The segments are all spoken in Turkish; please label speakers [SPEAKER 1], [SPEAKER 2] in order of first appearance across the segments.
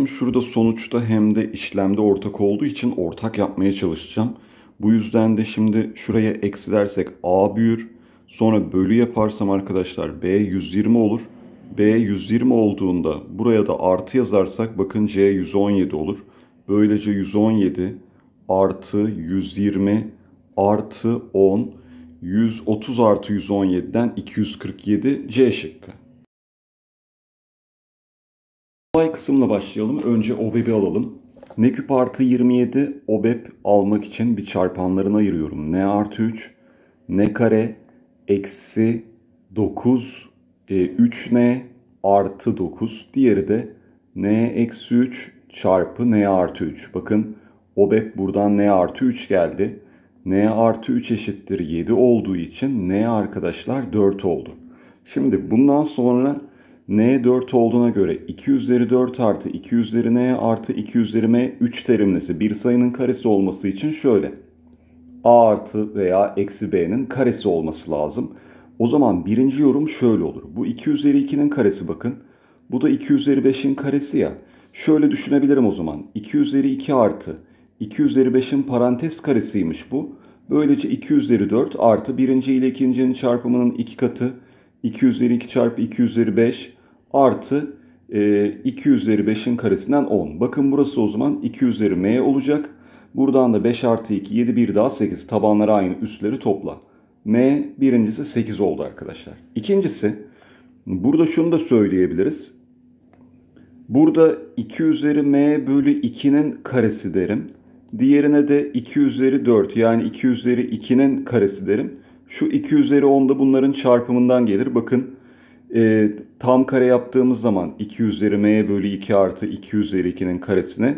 [SPEAKER 1] hem şurada sonuçta hem de işlemde ortak olduğu için ortak yapmaya çalışacağım. Bu yüzden de şimdi şuraya eksi dersek a büyür. Sonra bölü yaparsam arkadaşlar b 120 olur. b 120 olduğunda buraya da artı yazarsak bakın c 117 olur. Böylece 117 artı 120 artı 10 130 artı 117'den 247 C şıkkı. Kolay kısımla başlayalım. Önce OBEB'i alalım. küp artı 27 OBEB almak için bir çarpanlarını ayırıyorum. N artı 3, N kare, eksi 9, e, 3N artı 9. Diğeri de N eksi 3 çarpı N artı 3. Bakın OBEB buradan N artı 3 geldi. N artı 3 eşittir 7 olduğu için N arkadaşlar 4 oldu. Şimdi bundan sonra n 4 olduğuna göre 2 üzeri 4 artı 2 üzeri n artı 2 üzeri m 3 terimlesi bir sayının karesi olması için şöyle. a artı veya eksi b'nin karesi olması lazım. O zaman birinci yorum şöyle olur. Bu 2 üzeri 2'nin karesi bakın. Bu da 2 üzeri 5'in karesi ya. Şöyle düşünebilirim o zaman. 2 üzeri 2 artı 2 üzeri 5'in parantez karesiymiş bu. Böylece 2 üzeri 4 artı birinci ile ikincinin çarpımının 2 katı 2 üzeri 2 çarpı 2 üzeri 5 artı e, 2 üzeri 5'in karesinden 10. Bakın burası o zaman 2 üzeri m olacak. Buradan da 5 artı 2, 7, 1 daha 8 tabanları aynı üstleri topla. m birincisi 8 oldu arkadaşlar. İkincisi burada şunu da söyleyebiliriz. Burada 2 üzeri m bölü 2'nin karesi derim. Diğerine de 2 üzeri 4 yani 2 üzeri 2'nin karesi derim. Şu 2 üzeri 10 da bunların çarpımından gelir. Bakın e, tam kare yaptığımız zaman 2 üzeri m bölü 2 artı 2 üzeri 2'nin karesini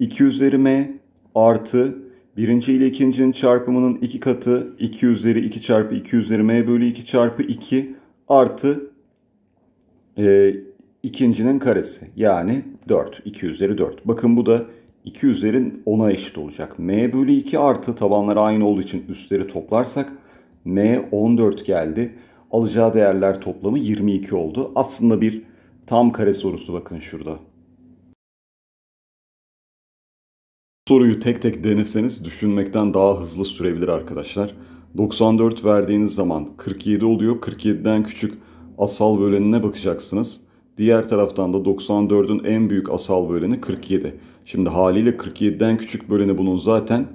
[SPEAKER 1] 2 üzeri m artı birinci ile ikincinin çarpımının 2 iki katı 2 üzeri 2 çarpı 2 üzeri m bölü 2 çarpı 2 artı e, ikincinin karesi yani 4 2 üzeri 4. Bakın bu da 2 üzerin 10'a eşit olacak. m bölü 2 artı tabanlar aynı olduğu için üstleri toplarsak m 14 geldi. Alacağı değerler toplamı 22 oldu. Aslında bir tam kare sorusu bakın şurada. Soruyu tek tek deneseniz düşünmekten daha hızlı sürebilir arkadaşlar. 94 verdiğiniz zaman 47 oluyor. 47'den küçük asal bölenine bakacaksınız. Diğer taraftan da 94'ün en büyük asal böleni 47. Şimdi haliyle 47'den küçük böleni bunun zaten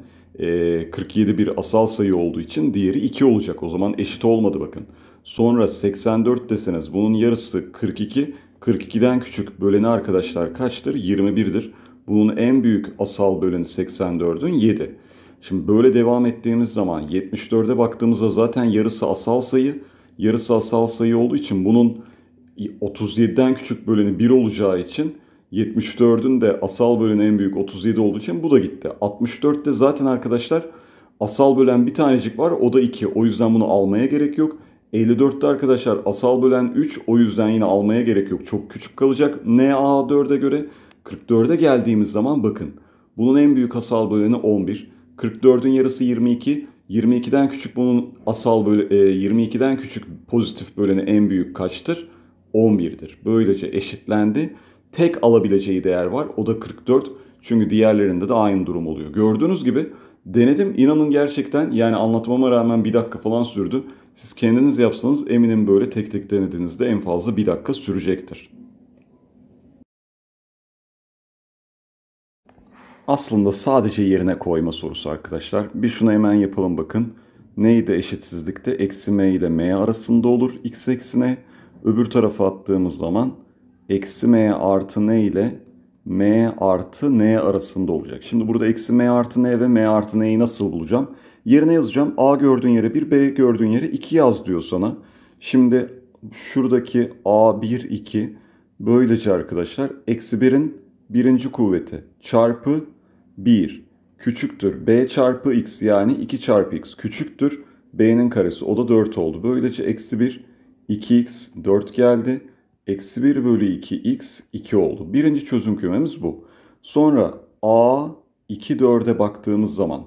[SPEAKER 1] 47 bir asal sayı olduğu için diğeri 2 olacak. O zaman eşit olmadı bakın. Sonra 84 deseniz bunun yarısı 42. 42'den küçük böleni arkadaşlar kaçtır? 21'dir. Bunun en büyük asal böleni 84'ün 7. Şimdi böyle devam ettiğimiz zaman 74'e baktığımızda zaten yarısı asal sayı. Yarısı asal sayı olduğu için bunun 37'den küçük böleni 1 olacağı için 74'ün de asal böleni en büyük 37 olduğu için bu da gitti. 64'te zaten arkadaşlar asal bölen bir tanecik var o da 2. O yüzden bunu almaya gerek yok. 54'te arkadaşlar asal bölen 3 o yüzden yine almaya gerek yok. Çok küçük kalacak NA4'e göre. 44'e geldiğimiz zaman bakın bunun en büyük asal böleni 11. 44'ün yarısı 22. 22'den küçük bunun asal böle, 22'den e, küçük pozitif böleni en büyük kaçtır? 11'dir. Böylece eşitlendi. Tek alabileceği değer var. O da 44. Çünkü diğerlerinde de aynı durum oluyor. Gördüğünüz gibi denedim. İnanın gerçekten yani anlatmama rağmen bir dakika falan sürdü. Siz kendiniz yapsanız eminim böyle tek tek denediğinizde en fazla bir dakika sürecektir. Aslında sadece yerine koyma sorusu arkadaşlar. Bir şunu hemen yapalım bakın. Neydi eşitsizlikte? Eksi m ile m arasında olur x eksine. Öbür tarafa attığımız zaman eksi m artı n ile m artı n arasında olacak. Şimdi burada eksi m artı n ve m artı n'yi nasıl bulacağım? Yerine yazacağım A gördüğün yere 1, B gördüğün yere 2 yaz diyor sana. Şimdi şuradaki A1, 2 böylece arkadaşlar eksi 1'in birinci kuvveti çarpı 1 küçüktür. B çarpı X yani 2 çarpı X küçüktür. B'nin karesi o da 4 oldu. Böylece eksi 1, 2X 4 geldi. Eksi 1 bölü 2X 2 oldu. Birinci çözüm kümemiz bu. Sonra A 2 4'e baktığımız zaman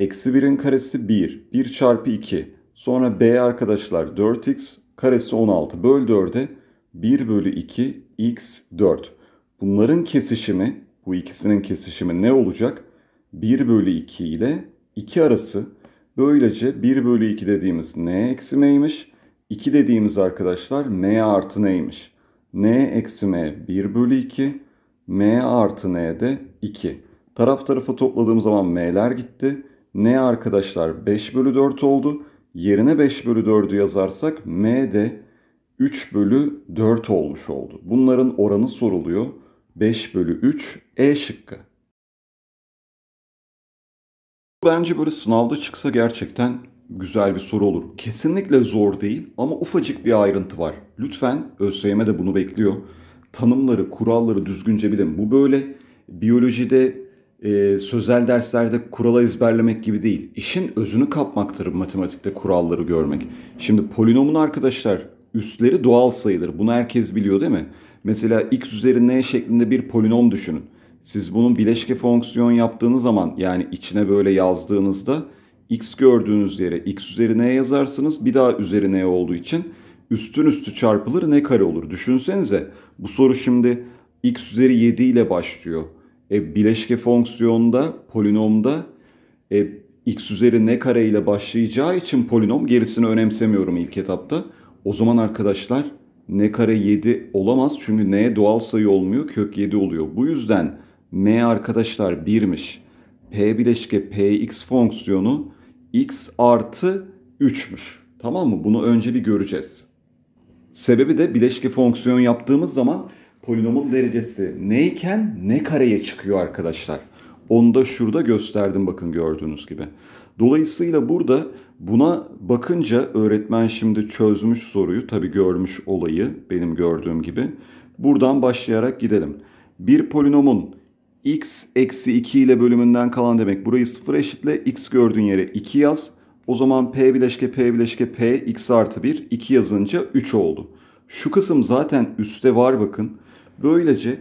[SPEAKER 1] Eksi 1'in karesi 1. 1 çarpı 2. Sonra b arkadaşlar 4x karesi 16 böl 4'e 1 bölü 2 x 4. Bunların kesişimi bu ikisinin kesişimi ne olacak? 1 bölü 2 ile 2 arası. Böylece 1 bölü 2 dediğimiz n eksi m'ymiş. 2 dediğimiz arkadaşlar m artı n'ymiş. n eksi m 1 bölü 2. m artı n de 2. Taraf tarafa topladığım zaman m'ler gitti. N arkadaşlar 5 bölü 4 oldu. Yerine 5 bölü 4'ü yazarsak M de 3 bölü 4 olmuş oldu. Bunların oranı soruluyor. 5 bölü 3 E şıkkı. Bence böyle sınavda çıksa gerçekten güzel bir soru olur. Kesinlikle zor değil ama ufacık bir ayrıntı var. Lütfen ÖSYM de bunu bekliyor. Tanımları, kuralları düzgünce bilin. Bu böyle. Biyolojide e, sözel derslerde kurala ezberlemek gibi değil. İşin özünü kapmaktır matematikte kuralları görmek. Şimdi polinomun arkadaşlar üstleri doğal sayıdır. Bunu herkes biliyor değil mi? Mesela x üzeri n şeklinde bir polinom düşünün. Siz bunun bileşke fonksiyon yaptığınız zaman yani içine böyle yazdığınızda x gördüğünüz yere x üzeri n yazarsınız. Bir daha üzeri n olduğu için üstün üstü çarpılır n kare olur. Düşünsenize bu soru şimdi x üzeri 7 ile başlıyor. E, bileşke fonksiyonda, polinomda e, x üzeri ne kare ile başlayacağı için polinom gerisini önemsemiyorum ilk etapta. O zaman arkadaşlar ne kare 7 olamaz çünkü n doğal sayı olmuyor kök 7 oluyor. Bu yüzden m arkadaşlar 1'miş. p bileşke px fonksiyonu x artı 3'müş. Tamam mı? Bunu önce bir göreceğiz. Sebebi de bileşke fonksiyon yaptığımız zaman polinomun derecesi neyken ne kareye çıkıyor arkadaşlar. Onu da şurada gösterdim bakın gördüğünüz gibi. Dolayısıyla burada buna bakınca öğretmen şimdi çözmüş soruyu. Tabi görmüş olayı benim gördüğüm gibi. Buradan başlayarak gidelim. Bir polinomun x eksi 2 ile bölümünden kalan demek. Burayı sıfır eşitle x gördüğün yere 2 yaz. O zaman p bileşke p bileşke p x artı 1 2 yazınca 3 oldu. Şu kısım zaten üste var bakın. Böylece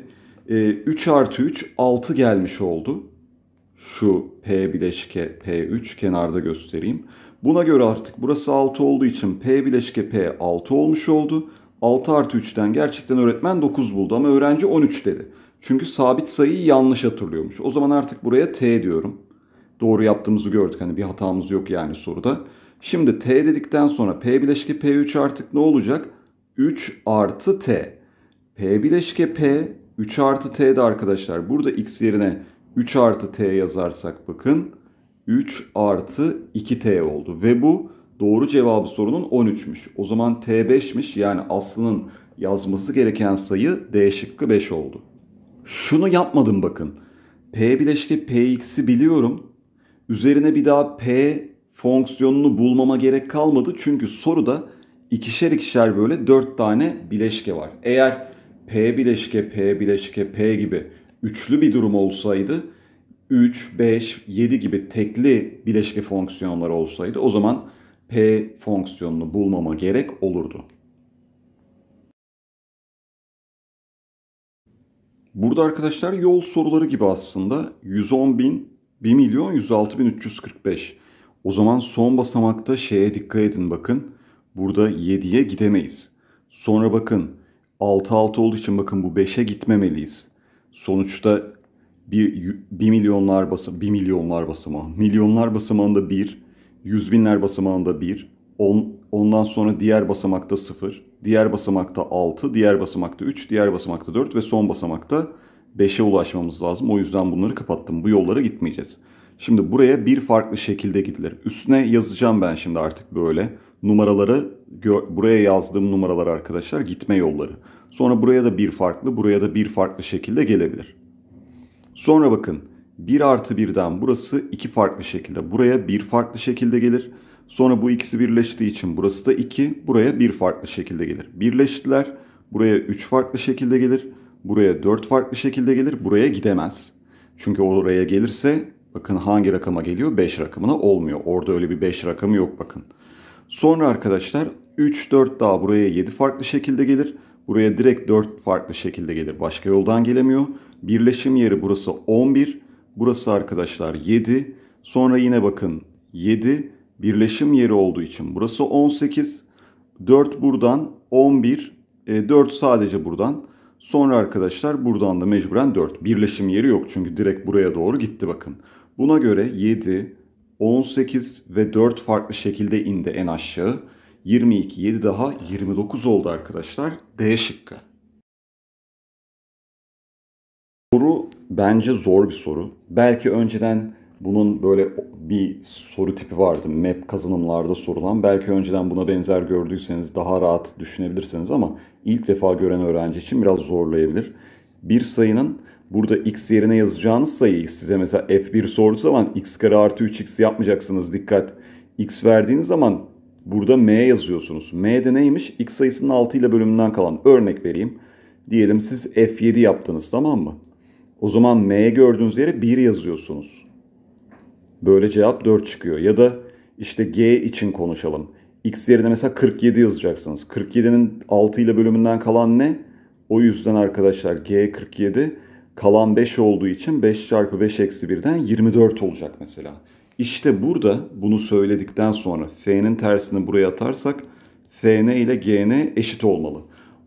[SPEAKER 1] e, 3 artı 3 6 gelmiş oldu. Şu P bileşke P3 kenarda göstereyim. Buna göre artık burası 6 olduğu için P bileşke P 6 olmuş oldu. 6 artı 3'ten gerçekten öğretmen 9 buldu ama öğrenci 13 dedi. Çünkü sabit sayıyı yanlış hatırlıyormuş. O zaman artık buraya T diyorum. Doğru yaptığımızı gördük. Hani bir hatamız yok yani soruda. Şimdi T dedikten sonra P bileşke P3 artık ne olacak? 3 artı T. P bileşke P 3 artı T'de arkadaşlar. Burada x yerine 3 artı T yazarsak bakın 3 artı 2T oldu. Ve bu doğru cevabı sorunun 13'müş. O zaman T5'miş yani Aslı'nın yazması gereken sayı D şıkkı 5 oldu. Şunu yapmadım bakın. P bileşke Px'i biliyorum. Üzerine bir daha P fonksiyonunu bulmama gerek kalmadı. Çünkü soruda ikişer ikişer böyle 4 tane bileşke var. Eğer P bileşke P bileşke P gibi üçlü bir durum olsaydı 3, 5, 7 gibi tekli bileşke fonksiyonlar olsaydı o zaman P fonksiyonunu bulmama gerek olurdu. Burada arkadaşlar yol soruları gibi aslında 110 bin, 1 milyon 106 bin 345. O zaman son basamakta şeye dikkat edin bakın. Burada 7'ye gidemeyiz. Sonra bakın 6-6 olduğu için bakın bu 5'e gitmemeliyiz. Sonuçta bir, bir milyonlar basa, bir milyonlar basamağı, milyonlar basamağında 1, yüz binler basamağında 1, on, ondan sonra diğer basamakta 0, diğer basamakta 6, diğer basamakta 3, diğer basamakta 4 ve son basamakta 5'e ulaşmamız lazım. O yüzden bunları kapattım. Bu yollara gitmeyeceğiz. Şimdi buraya bir farklı şekilde gidilir. Üstüne yazacağım ben şimdi artık böyle numaraları buraya yazdığım numaralar arkadaşlar gitme yolları. Sonra buraya da bir farklı, buraya da bir farklı şekilde gelebilir. Sonra bakın 1 artı 1'den burası iki farklı şekilde. Buraya bir farklı şekilde gelir. Sonra bu ikisi birleştiği için burası da 2, buraya bir farklı şekilde gelir. Birleştiler, buraya 3 farklı şekilde gelir, buraya 4 farklı şekilde gelir, buraya gidemez. Çünkü oraya gelirse bakın hangi rakama geliyor? 5 rakamına olmuyor. Orada öyle bir 5 rakamı yok bakın. Sonra arkadaşlar 3 4 daha buraya 7 farklı şekilde gelir. Buraya direkt 4 farklı şekilde gelir. Başka yoldan gelemiyor. Birleşim yeri burası 11. Burası arkadaşlar 7. Sonra yine bakın 7 birleşim yeri olduğu için burası 18. 4 buradan 11. 4 e, sadece buradan. Sonra arkadaşlar buradan da mecburen 4. Birleşim yeri yok çünkü direkt buraya doğru gitti bakın. Buna göre 7, 18 ve 4 farklı şekilde indi en aşağı. 22, 7 daha 29 oldu arkadaşlar. D şıkkı. Soru bence zor bir soru. Belki önceden bunun böyle bir soru tipi vardı. Map kazanımlarda sorulan. Belki önceden buna benzer gördüyseniz daha rahat düşünebilirsiniz ama ilk defa gören öğrenci için biraz zorlayabilir. Bir sayının Burada x yerine yazacağınız sayıyı size mesela f1 sorduğu zaman x kare artı 3x yapmayacaksınız dikkat. x verdiğiniz zaman burada m yazıyorsunuz. m de neymiş? x sayısının 6 ile bölümünden kalan. Örnek vereyim. Diyelim siz f7 yaptınız tamam mı? O zaman m'ye gördüğünüz yere 1 yazıyorsunuz. Böyle cevap 4 çıkıyor. Ya da işte g için konuşalım. x yerine mesela 47 yazacaksınız. 47'nin 6 ile bölümünden kalan ne? O yüzden arkadaşlar g 47 kalan 5 olduğu için 5 çarpı 5 eksi 1'den 24 olacak mesela. İşte burada bunu söyledikten sonra f'nin tersini buraya atarsak fn ile gn eşit olmalı.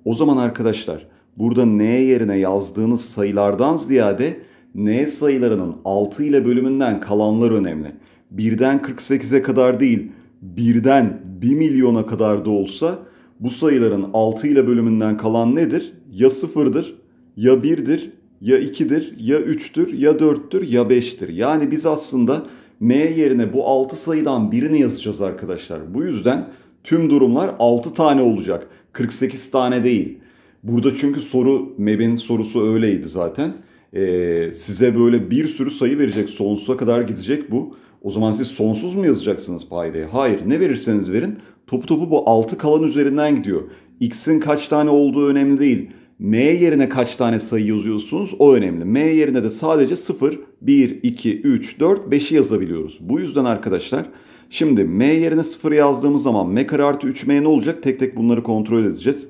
[SPEAKER 1] O zaman arkadaşlar burada n yerine yazdığınız sayılardan ziyade n sayılarının 6 ile bölümünden kalanlar önemli. 1'den 48'e kadar değil 1'den 1 milyona kadar da olsa bu sayıların 6 ile bölümünden kalan nedir? Ya 0'dır ya 1'dir ya 2'dir, ya 3'tür, ya 4'tür, ya 5'tir. Yani biz aslında M yerine bu 6 sayıdan birini yazacağız arkadaşlar. Bu yüzden tüm durumlar 6 tane olacak. 48 tane değil. Burada çünkü soru, MEB'in sorusu öyleydi zaten. Ee, size böyle bir sürü sayı verecek. Sonsuza kadar gidecek bu. O zaman siz sonsuz mu yazacaksınız paydayı? Hayır. Ne verirseniz verin. Topu topu bu 6 kalan üzerinden gidiyor. X'in kaç tane olduğu önemli değil. M yerine kaç tane sayı yazıyorsunuz o önemli. M yerine de sadece 0, 1, 2, 3, 4, 5'i yazabiliyoruz. Bu yüzden arkadaşlar şimdi M yerine 0 yazdığımız zaman M kare artı 3M ne olacak? Tek tek bunları kontrol edeceğiz.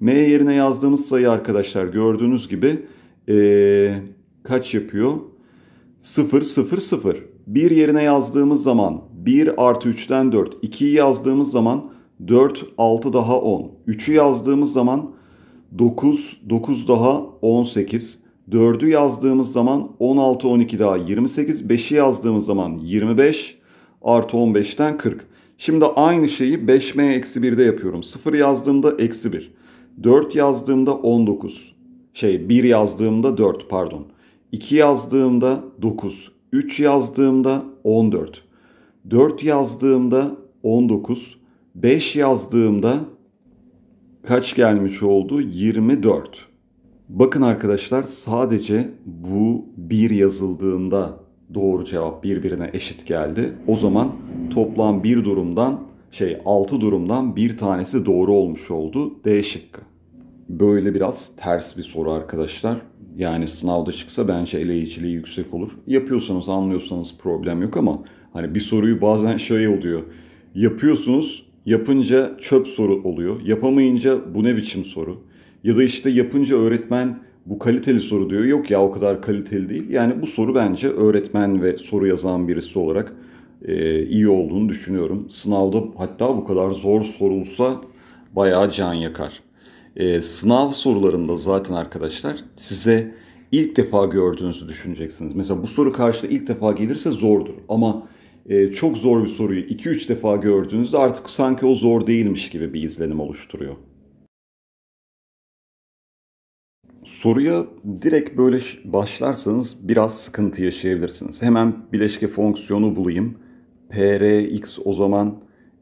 [SPEAKER 1] M yerine yazdığımız sayı arkadaşlar gördüğünüz gibi ee, kaç yapıyor? 0, 0, 0. 1 yerine yazdığımız zaman 1 artı 3'ten 4. 2'yi yazdığımız zaman 4, 6 daha 10. 3'ü yazdığımız zaman 9, 9 daha 18. 4'ü yazdığımız zaman 16, 12 daha 28. 5'i yazdığımız zaman 25 artı 15'ten 40. Şimdi aynı şeyi 5m eksi 1'de yapıyorum. 0 yazdığımda eksi 1. 4 yazdığımda 19. Şey 1 yazdığımda 4 pardon. 2 yazdığımda 9. 3 yazdığımda 14. 4 yazdığımda 19. 5 yazdığımda kaç gelmiş oldu? 24. Bakın arkadaşlar sadece bu bir yazıldığında doğru cevap birbirine eşit geldi. O zaman toplam bir durumdan şey 6 durumdan bir tanesi doğru olmuş oldu. D şıkkı. Böyle biraz ters bir soru arkadaşlar. Yani sınavda çıksa bence eleyiciliği yüksek olur. Yapıyorsanız anlıyorsanız problem yok ama hani bir soruyu bazen şey oluyor. Yapıyorsunuz Yapınca çöp soru oluyor. Yapamayınca bu ne biçim soru? Ya da işte yapınca öğretmen bu kaliteli soru diyor. Yok ya o kadar kaliteli değil. Yani bu soru bence öğretmen ve soru yazan birisi olarak e, iyi olduğunu düşünüyorum. Sınavda hatta bu kadar zor sorulsa bayağı can yakar. E, sınav sorularında zaten arkadaşlar size ilk defa gördüğünüzü düşüneceksiniz. Mesela bu soru karşıda ilk defa gelirse zordur ama e, çok zor bir soruyu 2-3 defa gördüğünüzde artık sanki o zor değilmiş gibi bir izlenim oluşturuyor. Soruya direkt böyle başlarsanız biraz sıkıntı yaşayabilirsiniz. Hemen bileşke fonksiyonu bulayım. prx o zaman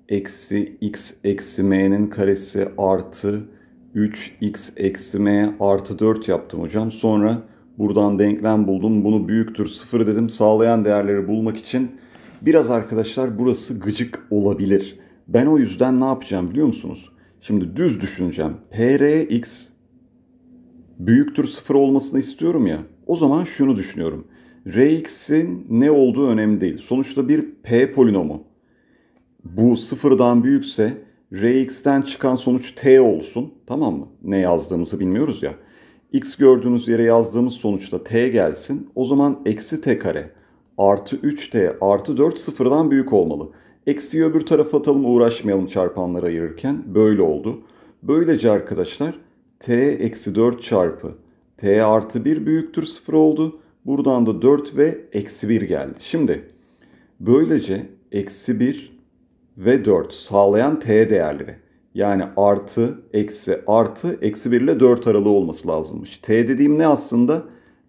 [SPEAKER 1] eksi x eksi m'nin karesi artı 3x eksi m artı 4 yaptım hocam. Sonra buradan denklem buldum. Bunu büyüktür 0 dedim. Sağlayan değerleri bulmak için Biraz arkadaşlar burası gıcık olabilir. Ben o yüzden ne yapacağım biliyor musunuz? Şimdi düz düşüneceğim. PRX büyüktür sıfır olmasını istiyorum ya. O zaman şunu düşünüyorum. Rx'in ne olduğu önemli değil. Sonuçta bir P polinomu. Bu sıfırdan büyükse Rx'ten çıkan sonuç T olsun. Tamam mı? Ne yazdığımızı bilmiyoruz ya. X gördüğünüz yere yazdığımız sonuçta T gelsin. O zaman eksi T kare artı 3t artı 4 sıfırdan büyük olmalı. Eksiyi öbür tarafa atalım uğraşmayalım çarpanları ayırırken. Böyle oldu. Böylece arkadaşlar t eksi 4 çarpı t artı 1 büyüktür 0 oldu. Buradan da 4 ve eksi 1 geldi. Şimdi böylece eksi 1 ve 4 sağlayan t değerleri. Yani artı, eksi, artı, eksi 1 ile 4 aralığı olması lazımmış. t dediğim ne aslında?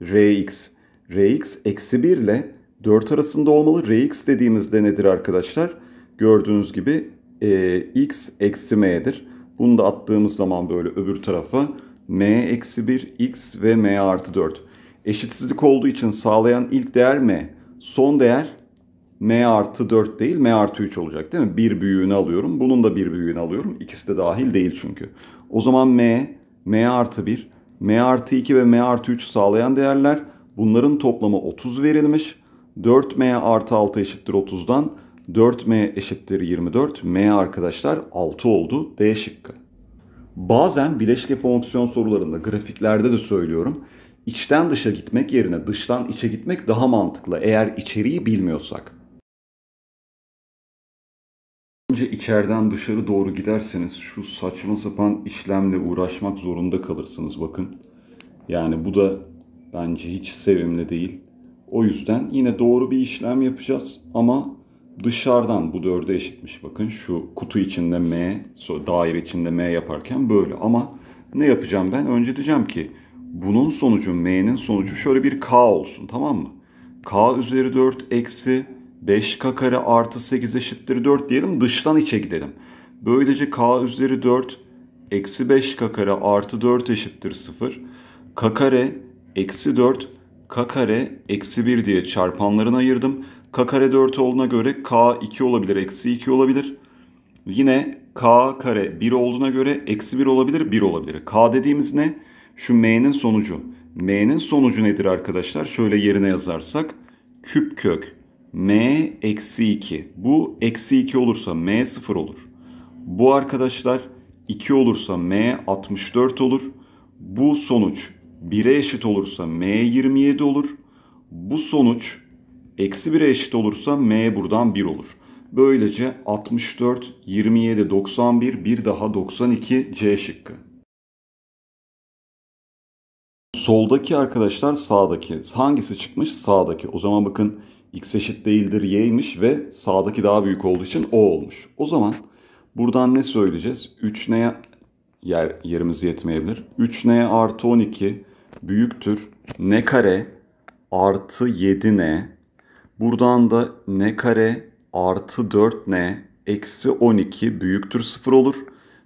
[SPEAKER 1] rx. rx eksi 1 ile 4 arasında olmalı. Rx dediğimizde nedir arkadaşlar? Gördüğünüz gibi e, x eksi m'dir. Bunu da attığımız zaman böyle öbür tarafa m eksi 1, x ve m artı 4. Eşitsizlik olduğu için sağlayan ilk değer m. Son değer m artı 4 değil m artı 3 olacak değil mi? Bir büyüğünü alıyorum. Bunun da bir büyüğünü alıyorum. İkisi de dahil değil çünkü. O zaman m, m artı 1, m artı 2 ve m artı 3 sağlayan değerler. Bunların toplamı 30 verilmiş. 4m artı 6 eşittir 30'dan 4m eşittir 24. m arkadaşlar 6 oldu. D şıkkı. Bazen bileşke fonksiyon sorularında grafiklerde de söylüyorum. İçten dışa gitmek yerine dıştan içe gitmek daha mantıklı eğer içeriği bilmiyorsak. Önce içeriden dışarı doğru giderseniz şu saçma sapan işlemle uğraşmak zorunda kalırsınız bakın. Yani bu da bence hiç sevimli değil. O yüzden yine doğru bir işlem yapacağız ama dışarıdan bu 4'e eşitmiş bakın. Şu kutu içinde M, daire içinde M yaparken böyle ama ne yapacağım ben? Önce diyeceğim ki bunun sonucu M'nin sonucu şöyle bir K olsun tamam mı? K üzeri 4 eksi 5K kare artı 8 eşittir 4 diyelim dıştan içe gidelim. Böylece K üzeri 4 eksi 5K kare artı 4 eşittir 0. K kare eksi 4 k kare eksi 1 diye çarpanlarına ayırdım. k kare 4 olduğuna göre k 2 olabilir, eksi 2 olabilir. Yine k kare 1 olduğuna göre eksi 1 olabilir, 1 olabilir. k dediğimiz ne? Şu m'nin sonucu. m'nin sonucu nedir arkadaşlar? Şöyle yerine yazarsak küp kök m eksi 2. Bu eksi 2 olursa m 0 olur. Bu arkadaşlar 2 olursa m 64 olur. Bu sonuç 1'e eşit olursa m 27 olur. Bu sonuç eksi 1'e eşit olursa m buradan 1 olur. Böylece 64, 27, 91, bir daha 92 C şıkkı. Soldaki arkadaşlar sağdaki. Hangisi çıkmış? Sağdaki. O zaman bakın x eşit değildir y'ymiş ve sağdaki daha büyük olduğu için o olmuş. O zaman buradan ne söyleyeceğiz? 3 neye yer, yerimiz yetmeyebilir? 3 neye artı 12 büyüktür. N kare artı 7N. Buradan da N kare artı 4N eksi 12 büyüktür 0 olur.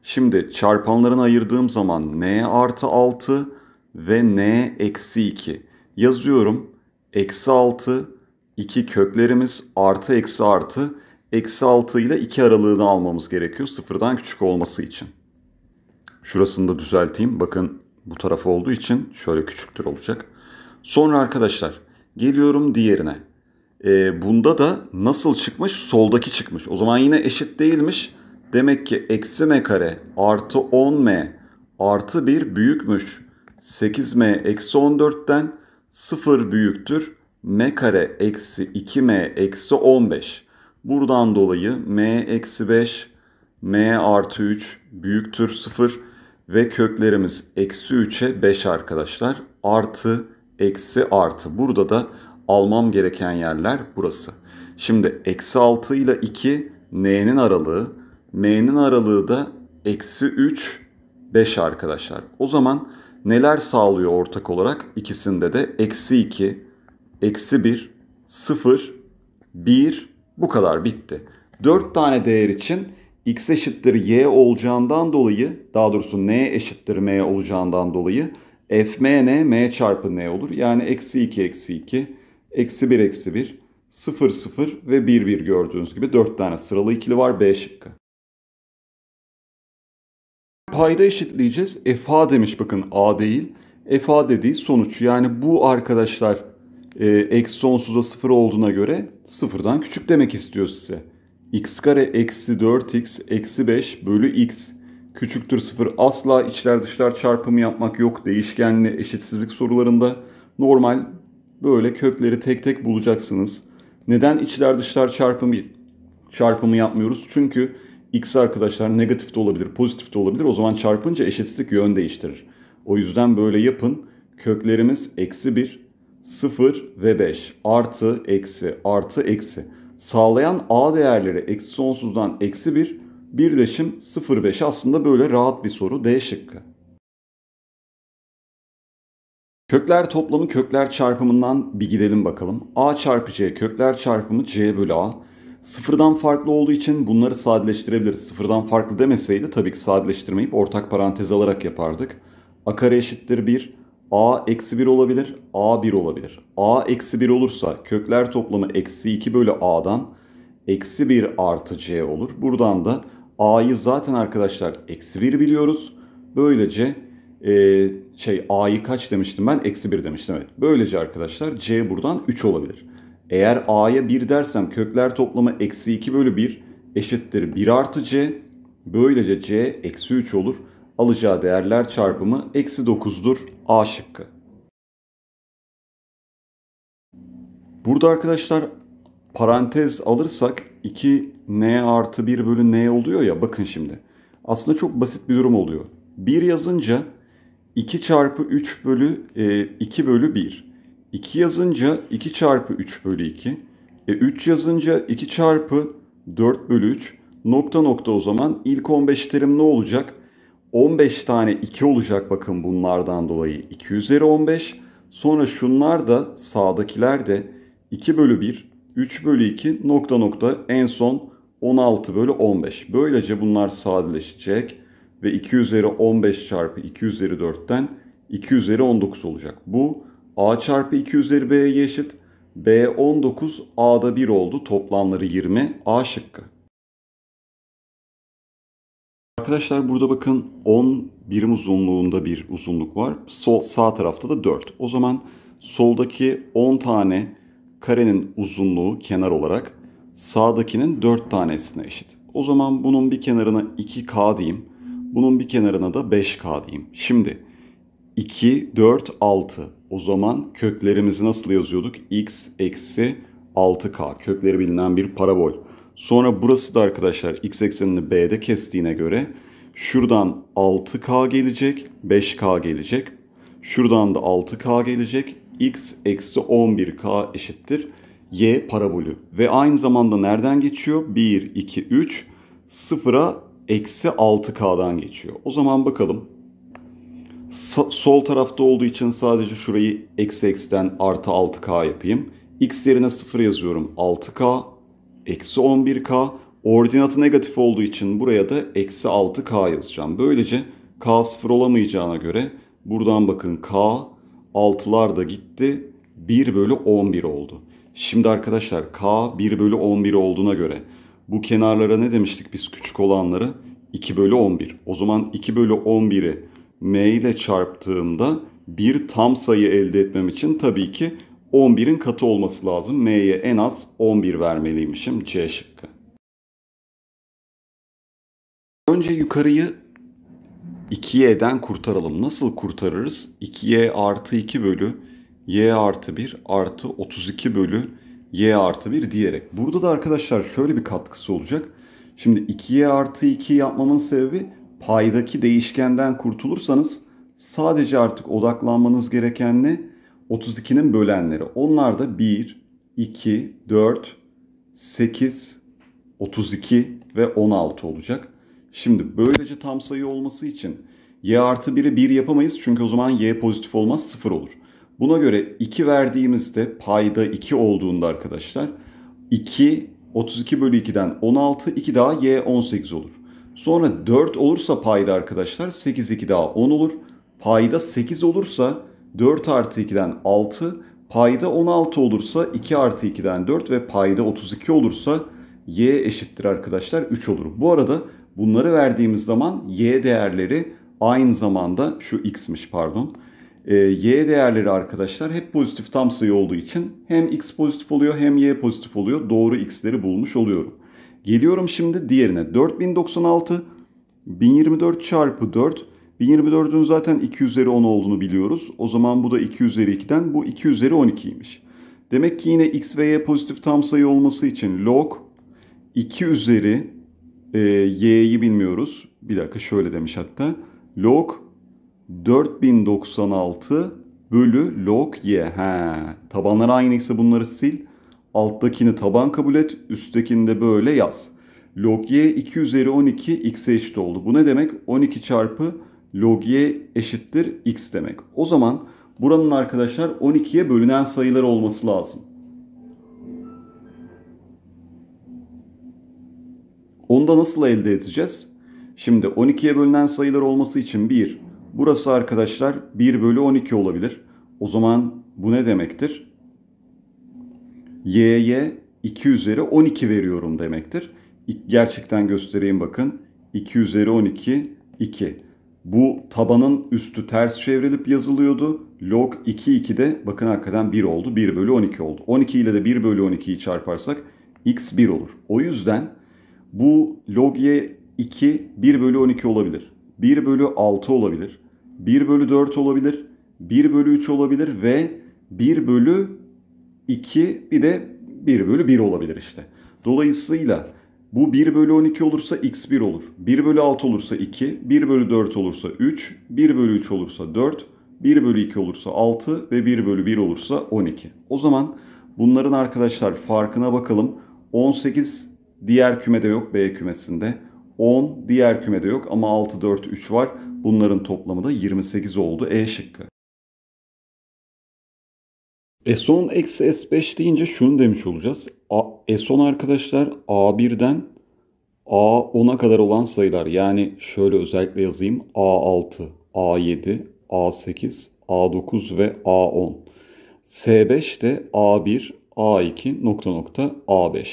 [SPEAKER 1] Şimdi çarpanlarını ayırdığım zaman N artı 6 ve N eksi 2. Yazıyorum. Eksi 6, 2 köklerimiz artı eksi artı. Eksi 6 ile 2 aralığını almamız gerekiyor. Sıfırdan küçük olması için. Şurasını da düzelteyim. Bakın bu tarafı olduğu için şöyle küçüktür olacak. Sonra arkadaşlar geliyorum diğerine. E, bunda da nasıl çıkmış? Soldaki çıkmış. O zaman yine eşit değilmiş. Demek ki eksi m kare artı 10m artı 1 büyükmüş. 8m eksi 14'ten 0 büyüktür. m kare eksi 2m eksi 15. Buradan dolayı m eksi 5 m artı 3 büyüktür 0 ve köklerimiz eksi 3'e 5 arkadaşlar. Artı, eksi, artı. Burada da almam gereken yerler burası. Şimdi eksi 6 ile 2 n'nin aralığı. m'nin aralığı da eksi 3, 5 arkadaşlar. O zaman neler sağlıyor ortak olarak? ikisinde de eksi 2, eksi 1, 0, 1 bu kadar bitti. 4 tane değer için x eşittir y olacağından dolayı daha doğrusu n eşittir m olacağından dolayı f m n m çarpı n olur. Yani eksi 2 eksi 2 eksi 1 eksi 1 0 0 ve 1 1 gördüğünüz gibi 4 tane sıralı ikili var B şıkkı. Payda eşitleyeceğiz. F a demiş bakın A değil. F a dediği sonuç. Yani bu arkadaşlar e, eksi sonsuza 0 olduğuna göre sıfırdan küçük demek istiyor size x kare eksi 4x eksi 5 bölü x küçüktür 0 asla içler dışlar çarpımı yapmak yok değişkenli eşitsizlik sorularında normal böyle kökleri tek tek bulacaksınız. Neden içler dışlar çarpımı çarpımı yapmıyoruz? Çünkü x arkadaşlar negatif de olabilir, pozitif de olabilir. O zaman çarpınca eşitsizlik yön değiştirir. O yüzden böyle yapın. Köklerimiz eksi 1, 0 ve 5 artı eksi artı eksi sağlayan A değerleri eksi sonsuzdan eksi 1 birleşim 0,5 aslında böyle rahat bir soru D şıkkı. Kökler toplamı kökler çarpımından bir gidelim bakalım. A çarpı C kökler çarpımı C bölü A. Sıfırdan farklı olduğu için bunları sadeleştirebiliriz. Sıfırdan farklı demeseydi tabii ki sadeleştirmeyip ortak parantez alarak yapardık. A kare eşittir 1, a eksi 1 olabilir, a 1 olabilir. a eksi 1 olursa kökler toplamı eksi 2 bölü a'dan eksi 1 artı c olur. Buradan da a'yı zaten arkadaşlar eksi 1 biliyoruz. Böylece e, şey a'yı kaç demiştim ben? Eksi 1 demiştim evet. Böylece arkadaşlar c buradan 3 olabilir. Eğer a'ya 1 dersem kökler toplamı eksi 2 bölü 1 eşittir 1 artı c. Böylece c eksi 3 olur alacağı değerler çarpımı eksi 9'dur A şıkkı. Burada arkadaşlar parantez alırsak 2n artı 1 bölü n oluyor ya bakın şimdi. Aslında çok basit bir durum oluyor. 1 yazınca 2 çarpı 3 bölü e, 2 bölü 1. 2 yazınca 2 çarpı 3 bölü 2. E, 3 yazınca 2 çarpı 4 bölü 3. Nokta nokta o zaman ilk 15 terim ne olacak? 15 tane 2 olacak bakın bunlardan dolayı 2 üzeri 15. Sonra şunlar da sağdakiler de 2 bölü 1, 3 bölü 2 nokta nokta en son 16 bölü 15. Böylece bunlar sadeleşecek ve 2 üzeri 15 çarpı 2 üzeri 4'ten 2 üzeri 19 olacak. Bu a çarpı 2 üzeri b'ye eşit. b 19, a'da 1 oldu. Toplamları 20, a şıkkı. Arkadaşlar burada bakın 10 birim uzunluğunda bir uzunluk var. Sol, sağ tarafta da 4. O zaman soldaki 10 tane karenin uzunluğu kenar olarak sağdakinin 4 tanesine eşit. O zaman bunun bir kenarına 2K diyeyim. Bunun bir kenarına da 5K diyeyim. Şimdi 2, 4, 6. O zaman köklerimizi nasıl yazıyorduk? X eksi 6K. Kökleri bilinen bir parabol. Sonra burası da arkadaşlar x eksenini b'de kestiğine göre şuradan 6k gelecek, 5k gelecek. Şuradan da 6k gelecek. x eksi 11k eşittir y parabolü. Ve aynı zamanda nereden geçiyor? 1, 2, 3, 0'a eksi 6k'dan geçiyor. O zaman bakalım. Sa sol tarafta olduğu için sadece şurayı eksi eksiden artı 6k yapayım. x yerine 0 yazıyorum 6k eksi 11k. Ordinatı negatif olduğu için buraya da eksi 6k yazacağım. Böylece k sıfır olamayacağına göre buradan bakın k 6'lar da gitti. 1 bölü 11 oldu. Şimdi arkadaşlar k 1 bölü 11 olduğuna göre bu kenarlara ne demiştik biz küçük olanları? 2 bölü 11. O zaman 2 bölü 11'i m ile çarptığımda bir tam sayı elde etmem için tabii ki 11'in katı olması lazım. M'ye en az 11 vermeliymişim C şıkkı. Önce yukarıyı 2y'den kurtaralım. Nasıl kurtarırız? 2y artı 2 bölü y artı 1 artı 32 bölü y artı 1 diyerek. Burada da arkadaşlar şöyle bir katkısı olacak. Şimdi 2y artı 2 yapmamın sebebi paydaki değişkenden kurtulursanız sadece artık odaklanmanız gereken ne? 32'nin bölenleri. Onlar da 1, 2, 4, 8, 32 ve 16 olacak. Şimdi böylece tam sayı olması için y artı 1'i 1 yapamayız çünkü o zaman y pozitif olmaz 0 olur. Buna göre 2 verdiğimizde payda 2 olduğunda arkadaşlar 2 32 bölü 2'den 16 2 daha y 18 olur. Sonra 4 olursa payda arkadaşlar 8 2 daha 10 olur. Payda 8 olursa 4 artı 2'den 6, payda 16 olursa 2 artı 2'den 4 ve payda 32 olursa y eşittir arkadaşlar 3 olur. Bu arada bunları verdiğimiz zaman y değerleri aynı zamanda şu x'miş pardon. E, y değerleri arkadaşlar hep pozitif tam sayı olduğu için hem x pozitif oluyor hem y pozitif oluyor. Doğru x'leri bulmuş oluyorum. Geliyorum şimdi diğerine. 4096 1024 çarpı 4 1024'ün zaten 2 üzeri 10 olduğunu biliyoruz. O zaman bu da 2 üzeri 2'den bu 2 üzeri 12'ymiş. Demek ki yine x ve y pozitif tam sayı olması için log 2 üzeri e, y'yi bilmiyoruz. Bir dakika şöyle demiş hatta. Log 4096 bölü log y. He, tabanlar aynıysa bunları sil. Alttakini taban kabul et. Üsttekini de böyle yaz. Log y 2 üzeri 12 x'e eşit oldu. Bu ne demek? 12 çarpı log y eşittir x demek. O zaman buranın arkadaşlar 12'ye bölünen sayılar olması lazım. Onu da nasıl elde edeceğiz? Şimdi 12'ye bölünen sayılar olması için 1. Burası arkadaşlar 1 bölü 12 olabilir. O zaman bu ne demektir? y'ye 2 üzeri 12 veriyorum demektir. Gerçekten göstereyim bakın. 2 üzeri 12, 2. Bu tabanın üstü ters çevrilip yazılıyordu. Log 2 2'de bakın hakikaten 1 oldu. 1 bölü 12 oldu. 12 ile de 1 bölü 12'yi çarparsak x 1 olur. O yüzden bu log y 2 1 bölü 12 olabilir. 1 bölü 6 olabilir. 1 bölü 4 olabilir. 1 bölü 3 olabilir ve 1 bölü 2 bir de 1 bölü 1 olabilir işte. Dolayısıyla bu 1 bölü 12 olursa x1 olur. 1 bölü 6 olursa 2, 1 bölü 4 olursa 3, 1 bölü 3 olursa 4, 1 bölü 2 olursa 6 ve 1 bölü 1 olursa 12. O zaman bunların arkadaşlar farkına bakalım. 18 diğer kümede yok B kümesinde. 10 diğer kümede yok ama 6, 4, 3 var. Bunların toplamı da 28 oldu E şıkkı. S10 eksi S5 deyince şunu demiş olacağız. E, S10 arkadaşlar A1'den A10'a kadar olan sayılar. Yani şöyle özellikle yazayım. A6, A7, A8, A9 ve A10. S5 de A1, A2, nokta nokta A5.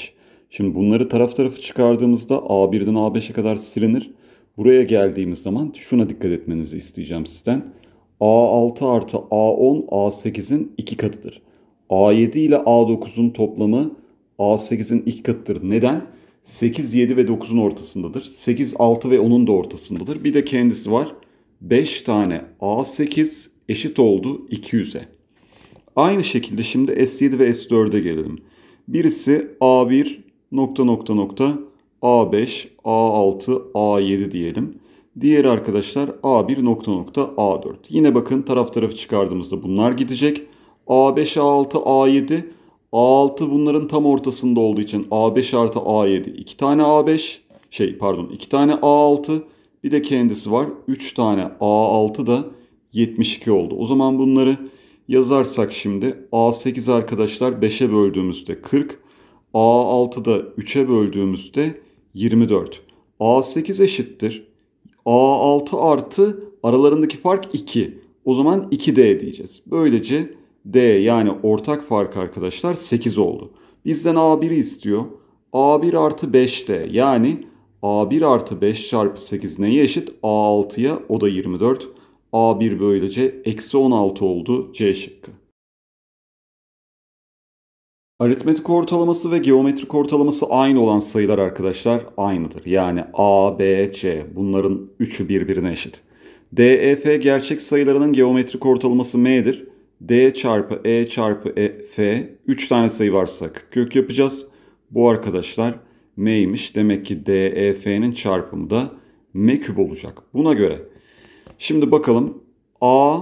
[SPEAKER 1] Şimdi bunları taraf tarafı çıkardığımızda A1'den A5'e kadar silinir. Buraya geldiğimiz zaman şuna dikkat etmenizi isteyeceğim sizden. A6 artı A10 A8'in iki katıdır. A7 ile A9'un toplamı A8'in ilk katıdır. Neden? 8, 7 ve 9'un ortasındadır. 8, 6 ve 10'un da ortasındadır. Bir de kendisi var. 5 tane A8 eşit oldu 200'e. Aynı şekilde şimdi S7 ve S4'e gelelim. Birisi A1 nokta nokta nokta A5, A6, A7 diyelim. Diğer arkadaşlar A1 nokta nokta A4. Yine bakın taraf tarafı çıkardığımızda bunlar gidecek. A5, A6, A7. A6 bunların tam ortasında olduğu için A5 artı A7. 2 tane A5 şey pardon 2 tane A6 bir de kendisi var. 3 tane A6 da 72 oldu. O zaman bunları yazarsak şimdi A8 arkadaşlar 5'e böldüğümüzde 40. a 6 da 3'e böldüğümüzde 24. A8 eşittir. A6 artı aralarındaki fark 2. O zaman 2D diyeceğiz. Böylece D yani ortak fark arkadaşlar 8 oldu. Bizden A1'i istiyor. A1 artı 5D yani A1 artı 5 çarpı 8 neye eşit? A6'ya o da 24. A1 böylece eksi 16 oldu C şıkkı. Aritmetik ortalaması ve geometrik ortalaması aynı olan sayılar arkadaşlar aynıdır. Yani A, B, C bunların üçü birbirine eşit. D, E, F gerçek sayılarının geometrik ortalaması M'dir. D çarpı E çarpı e, F 3 tane sayı varsa kök yapacağız. Bu arkadaşlar M'ymiş. Demek ki D, E, F'nin çarpımı da M küp olacak. Buna göre. Şimdi bakalım. A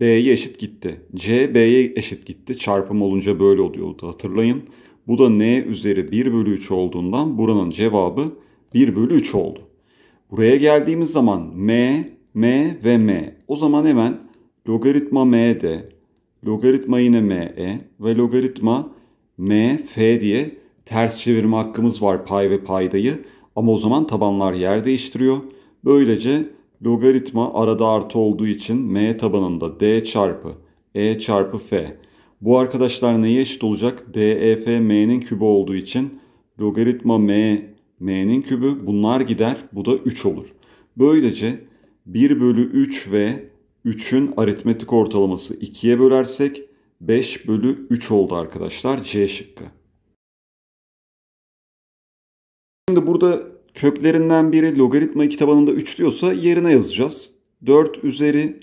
[SPEAKER 1] B'ye eşit gitti. C B'ye eşit gitti. Çarpım olunca böyle oluyordu hatırlayın. Bu da N üzeri 1 bölü 3 olduğundan buranın cevabı 1 bölü 3 oldu. Buraya geldiğimiz zaman M, M ve M. O zaman hemen logaritma M'de Logaritma yine ME ve logaritma m f diye ters çevirme hakkımız var pay ve paydayı. Ama o zaman tabanlar yer değiştiriyor. Böylece logaritma arada artı olduğu için M tabanında D çarpı E çarpı F. Bu arkadaşlar neye eşit olacak? D e, f M'nin kübü olduğu için logaritma M M'nin kübü bunlar gider. Bu da 3 olur. Böylece 1 bölü 3 ve 3'ün aritmetik ortalaması 2'ye bölersek 5 bölü 3 oldu arkadaşlar C şıkkı. Şimdi burada köklerinden biri logaritma 2 tabanında 3 diyorsa yerine yazacağız. 4 üzeri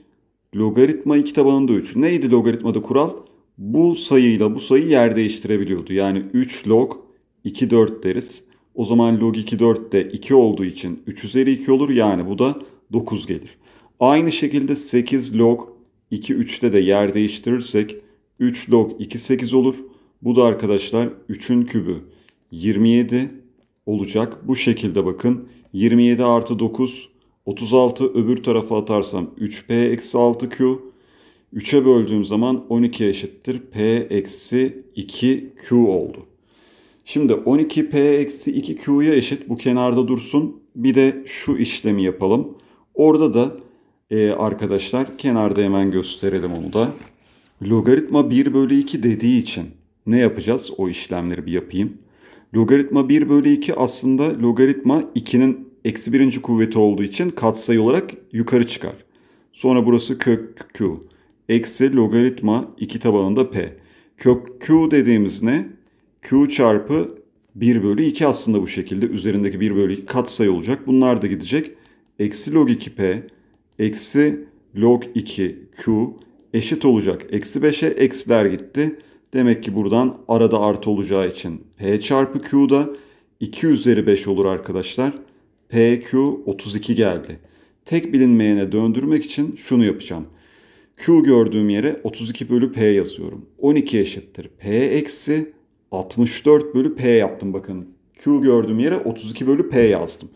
[SPEAKER 1] logaritma 2 tabanında 3. Neydi logaritmada kural? Bu sayıyla bu sayı yer değiştirebiliyordu. Yani 3 log 2 4 deriz. O zaman log 2 4 de 2 olduğu için 3 üzeri 2 olur. Yani bu da 9 gelir. Aynı şekilde 8 log 2 3'te de yer değiştirirsek 3 log 2 8 olur. Bu da arkadaşlar 3'ün kübü 27 olacak. Bu şekilde bakın 27 artı 9 36 öbür tarafa atarsam 3p eksi 6q 3'e böldüğüm zaman 12 eşittir p eksi 2q oldu. Şimdi 12p eksi 2q'ya eşit bu kenarda dursun. Bir de şu işlemi yapalım. Orada da e, arkadaşlar kenarda hemen gösterelim onu da. Logaritma 1 bölü 2 dediği için ne yapacağız? O işlemleri bir yapayım. Logaritma 1 bölü 2 aslında logaritma 2'nin eksi birinci kuvveti olduğu için katsayı olarak yukarı çıkar. Sonra burası kök Q. Eksi logaritma 2 tabanında P. Kök Q dediğimiz ne? Q çarpı 1 bölü 2 aslında bu şekilde. Üzerindeki 1 bölü 2 katsayı olacak. Bunlar da gidecek. Eksi log 2P eksi log 2 Q eşit olacak. Eksi 5'e eksiler gitti. Demek ki buradan arada artı olacağı için P çarpı q da 2 üzeri 5 olur arkadaşlar. P PQ 32 geldi. Tek bilinmeyene döndürmek için şunu yapacağım. Q gördüğüm yere 32 bölü P yazıyorum. 12 eşittir. P eksi 64 bölü P yaptım bakın. Q gördüğüm yere 32 bölü P yazdım.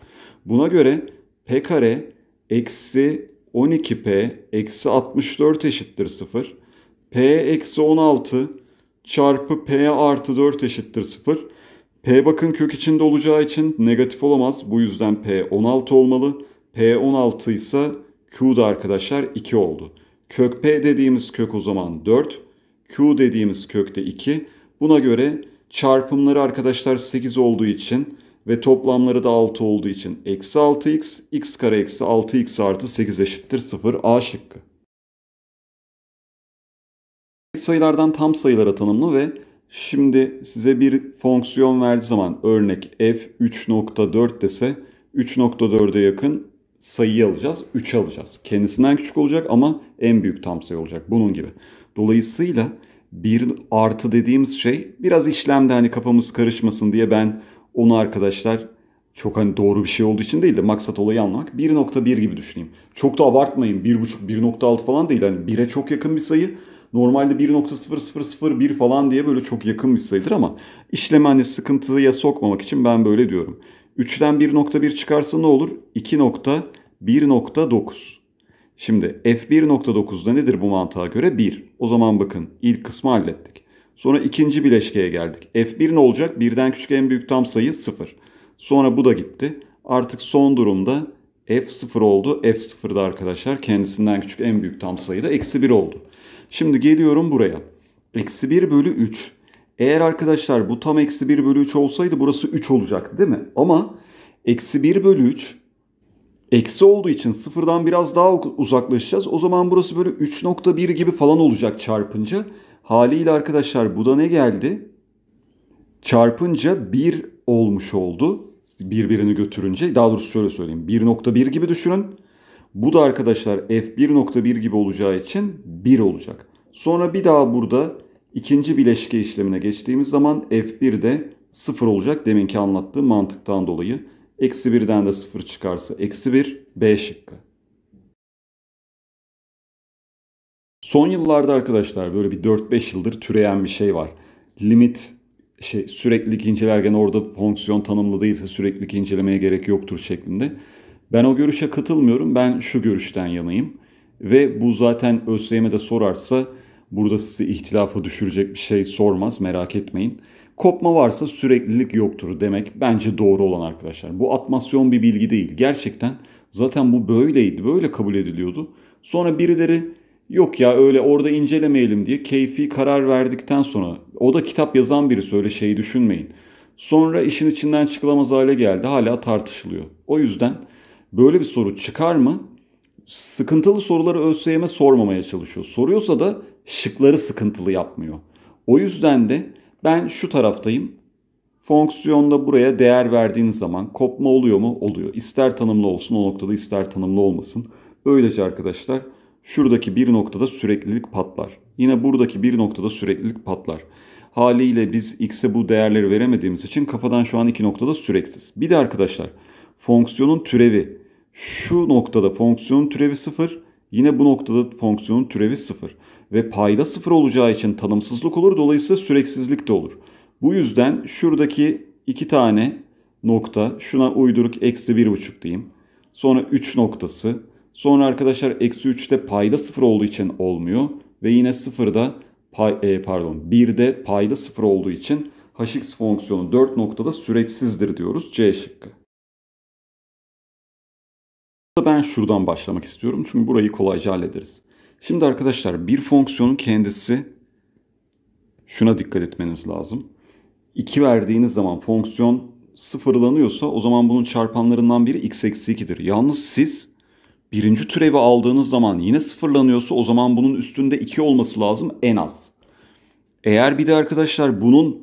[SPEAKER 1] Buna göre P kare eksi 12p eksi 64 eşittir 0. p eksi 16 çarpı p artı 4 eşittir 0. p bakın kök içinde olacağı için negatif olamaz. Bu yüzden p 16 olmalı. p 16 ise q q'da arkadaşlar 2 oldu. Kök p dediğimiz kök o zaman 4. q dediğimiz kök de 2. Buna göre çarpımları arkadaşlar 8 olduğu için ve toplamları da 6 olduğu için eksi 6x, x kare eksi 6x artı 8 eşittir 0 a şıkkı. sayılardan tam sayılara tanımlı ve şimdi size bir fonksiyon verdiği zaman örnek f 3.4 dese 3.4'e yakın sayıyı alacağız, 3 alacağız. Kendisinden küçük olacak ama en büyük tam sayı olacak bunun gibi. Dolayısıyla bir artı dediğimiz şey biraz işlemde hani kafamız karışmasın diye ben onu arkadaşlar çok hani doğru bir şey olduğu için değil de maksat olayı anlamak. 1.1 gibi düşüneyim. Çok da abartmayın. 1.5, 1.6 falan değil. Hani 1'e çok yakın bir sayı. Normalde 1.0001 falan diye böyle çok yakın bir sayıdır ama işlemi hani sıkıntıya sokmamak için ben böyle diyorum. 3'ten 1.1 çıkarsa ne olur? 2.1.9. Şimdi f1.9'da nedir bu mantığa göre? 1. O zaman bakın ilk kısmı hallettik. Sonra ikinci bileşkeye geldik. F1 ne olacak? Birden küçük en büyük tam sayı 0. Sonra bu da gitti. Artık son durumda F0 oldu. F0'da arkadaşlar kendisinden küçük en büyük tam sayı da eksi 1 oldu. Şimdi geliyorum buraya. Eksi 1 bölü 3. Eğer arkadaşlar bu tam eksi 1 bölü 3 olsaydı burası 3 olacaktı değil mi? Ama eksi 1 bölü 3 eksi olduğu için sıfırdan biraz daha uzaklaşacağız. O zaman burası böyle 3.1 gibi falan olacak çarpınca. Haliyle arkadaşlar bu da ne geldi? Çarpınca 1 olmuş oldu. Birbirini götürünce daha doğrusu şöyle söyleyeyim. 1.1 gibi düşünün. Bu da arkadaşlar f 1.1 gibi olacağı için 1 olacak. Sonra bir daha burada ikinci bileşke işlemine geçtiğimiz zaman f1 de 0 olacak. Deminki anlattığım mantıktan dolayı. Eksi 1'den de 0 çıkarsa eksi 1 B şıkkı. Son yıllarda arkadaşlar böyle bir 4-5 yıldır türeyen bir şey var. Limit şey, süreklilik incelerken orada fonksiyon tanımlı değilse süreklilik incelemeye gerek yoktur şeklinde. Ben o görüşe katılmıyorum. Ben şu görüşten yanayım. Ve bu zaten ÖSYM'e de sorarsa burada sizi ihtilafa düşürecek bir şey sormaz merak etmeyin. Kopma varsa süreklilik yoktur demek bence doğru olan arkadaşlar. Bu atmasyon bir bilgi değil. Gerçekten zaten bu böyleydi. Böyle kabul ediliyordu. Sonra birileri Yok ya öyle orada incelemeyelim diye keyfi karar verdikten sonra o da kitap yazan birisi öyle şeyi düşünmeyin. Sonra işin içinden çıkılamaz hale geldi hala tartışılıyor. O yüzden böyle bir soru çıkar mı? Sıkıntılı soruları ÖSYM sormamaya çalışıyor. Soruyorsa da şıkları sıkıntılı yapmıyor. O yüzden de ben şu taraftayım. Fonksiyonda buraya değer verdiğiniz zaman kopma oluyor mu? Oluyor. İster tanımlı olsun o noktada ister tanımlı olmasın. Böylece arkadaşlar Şuradaki bir noktada süreklilik patlar. Yine buradaki bir noktada süreklilik patlar. Haliyle biz x'e bu değerleri veremediğimiz için kafadan şu an iki noktada süreksiz. Bir de arkadaşlar fonksiyonun türevi. Şu noktada fonksiyonun türevi 0. Yine bu noktada fonksiyonun türevi 0. Ve payda 0 olacağı için tanımsızlık olur. Dolayısıyla süreksizlik de olur. Bu yüzden şuradaki iki tane nokta şuna uyduruk eksi bir buçuk diyeyim. Sonra 3 noktası Sonra arkadaşlar eksi 3'te payda 0 olduğu için olmuyor. Ve yine 0'da pay, e, pardon 1'de payda 0 olduğu için hx fonksiyonu 4 noktada süreksizdir diyoruz C şıkkı. Ben şuradan başlamak istiyorum çünkü burayı kolayca hallederiz. Şimdi arkadaşlar bir fonksiyonun kendisi şuna dikkat etmeniz lazım. 2 verdiğiniz zaman fonksiyon sıfırlanıyorsa o zaman bunun çarpanlarından biri x eksi 2'dir. Yalnız siz birinci türevi aldığınız zaman yine sıfırlanıyorsa o zaman bunun üstünde 2 olması lazım en az. Eğer bir de arkadaşlar bunun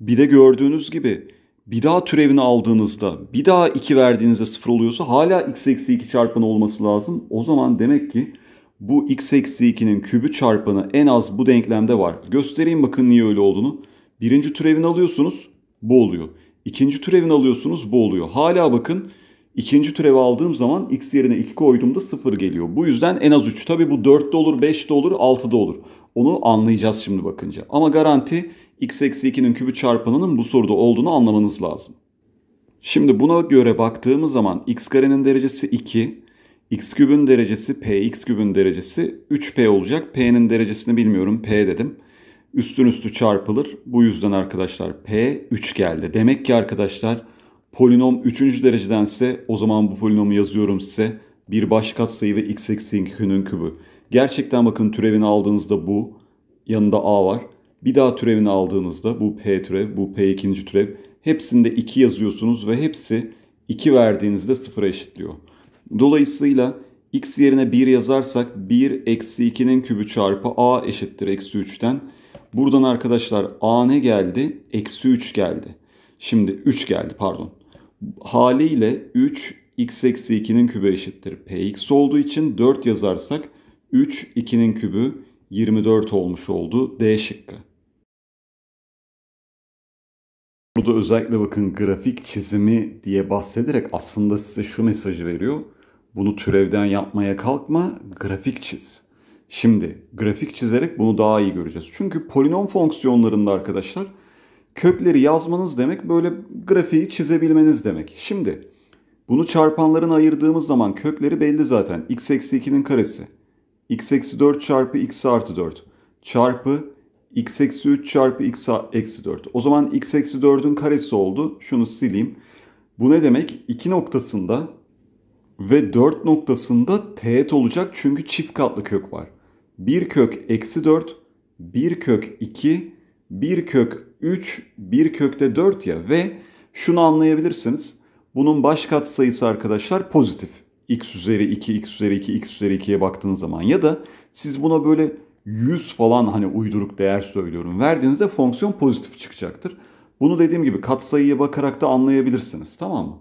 [SPEAKER 1] bir de gördüğünüz gibi bir daha türevini aldığınızda bir daha 2 verdiğinizde sıfır oluyorsa hala x eksi 2 çarpanı olması lazım. O zaman demek ki bu x eksi 2'nin kübü çarpanı en az bu denklemde var. Göstereyim bakın niye öyle olduğunu. Birinci türevini alıyorsunuz bu oluyor. İkinci türevini alıyorsunuz bu oluyor. Hala bakın İkinci türevi aldığım zaman x yerine 2 koyduğumda 0 geliyor. Bu yüzden en az 3. Tabi bu 4 de olur, 5 de olur, 6 da olur. Onu anlayacağız şimdi bakınca. Ama garanti x eksi 2'nin kübü çarpanının bu soruda olduğunu anlamanız lazım. Şimdi buna göre baktığımız zaman x karenin derecesi 2, x kübün derecesi p, x kübün derecesi 3p olacak. p'nin derecesini bilmiyorum, p dedim. Üstün üstü çarpılır. Bu yüzden arkadaşlar p 3 geldi. Demek ki arkadaşlar Polinom 3. derecedense o zaman bu polinomu yazıyorum size. Bir baş katsayı ve x eksi 2'nin kübü. Gerçekten bakın türevini aldığınızda bu. Yanında a var. Bir daha türevini aldığınızda bu p türev, bu p ikinci türev. Hepsinde 2 yazıyorsunuz ve hepsi 2 verdiğinizde sıfıra eşitliyor. Dolayısıyla x yerine 1 yazarsak 1 eksi 2'nin kübü çarpı a eşittir eksi 3'ten. Buradan arkadaşlar a ne geldi? Eksi 3 geldi. Şimdi 3 geldi pardon. Haliyle 3 x eksi 2'nin kübü eşittir px olduğu için 4 yazarsak 3 2'nin kübü 24 olmuş oldu D şıkkı. Burada özellikle bakın grafik çizimi diye bahsederek aslında size şu mesajı veriyor. Bunu türevden yapmaya kalkma, grafik çiz. Şimdi grafik çizerek bunu daha iyi göreceğiz. Çünkü polinom fonksiyonlarında arkadaşlar kökleri yazmanız demek böyle grafiği çizebilmeniz demek. Şimdi bunu çarpanların ayırdığımız zaman kökleri belli zaten. x eksi 2'nin karesi. x eksi 4 çarpı x artı 4 çarpı x eksi 3 çarpı x eksi 4. O zaman x eksi 4'ün karesi oldu. Şunu sileyim. Bu ne demek? 2 noktasında ve 4 noktasında teğet olacak çünkü çift katlı kök var. 1 kök eksi 4, 1 kök 2, 1 kök 3 1 kökte 4 ya ve şunu anlayabilirsiniz. Bunun baş katsayısı arkadaşlar pozitif. x üzeri 2, x üzeri 2, x üzeri 2'ye baktığınız zaman ya da siz buna böyle 100 falan hani uyduruk değer söylüyorum verdiğinizde fonksiyon pozitif çıkacaktır. Bunu dediğim gibi katsayıya bakarak da anlayabilirsiniz tamam mı?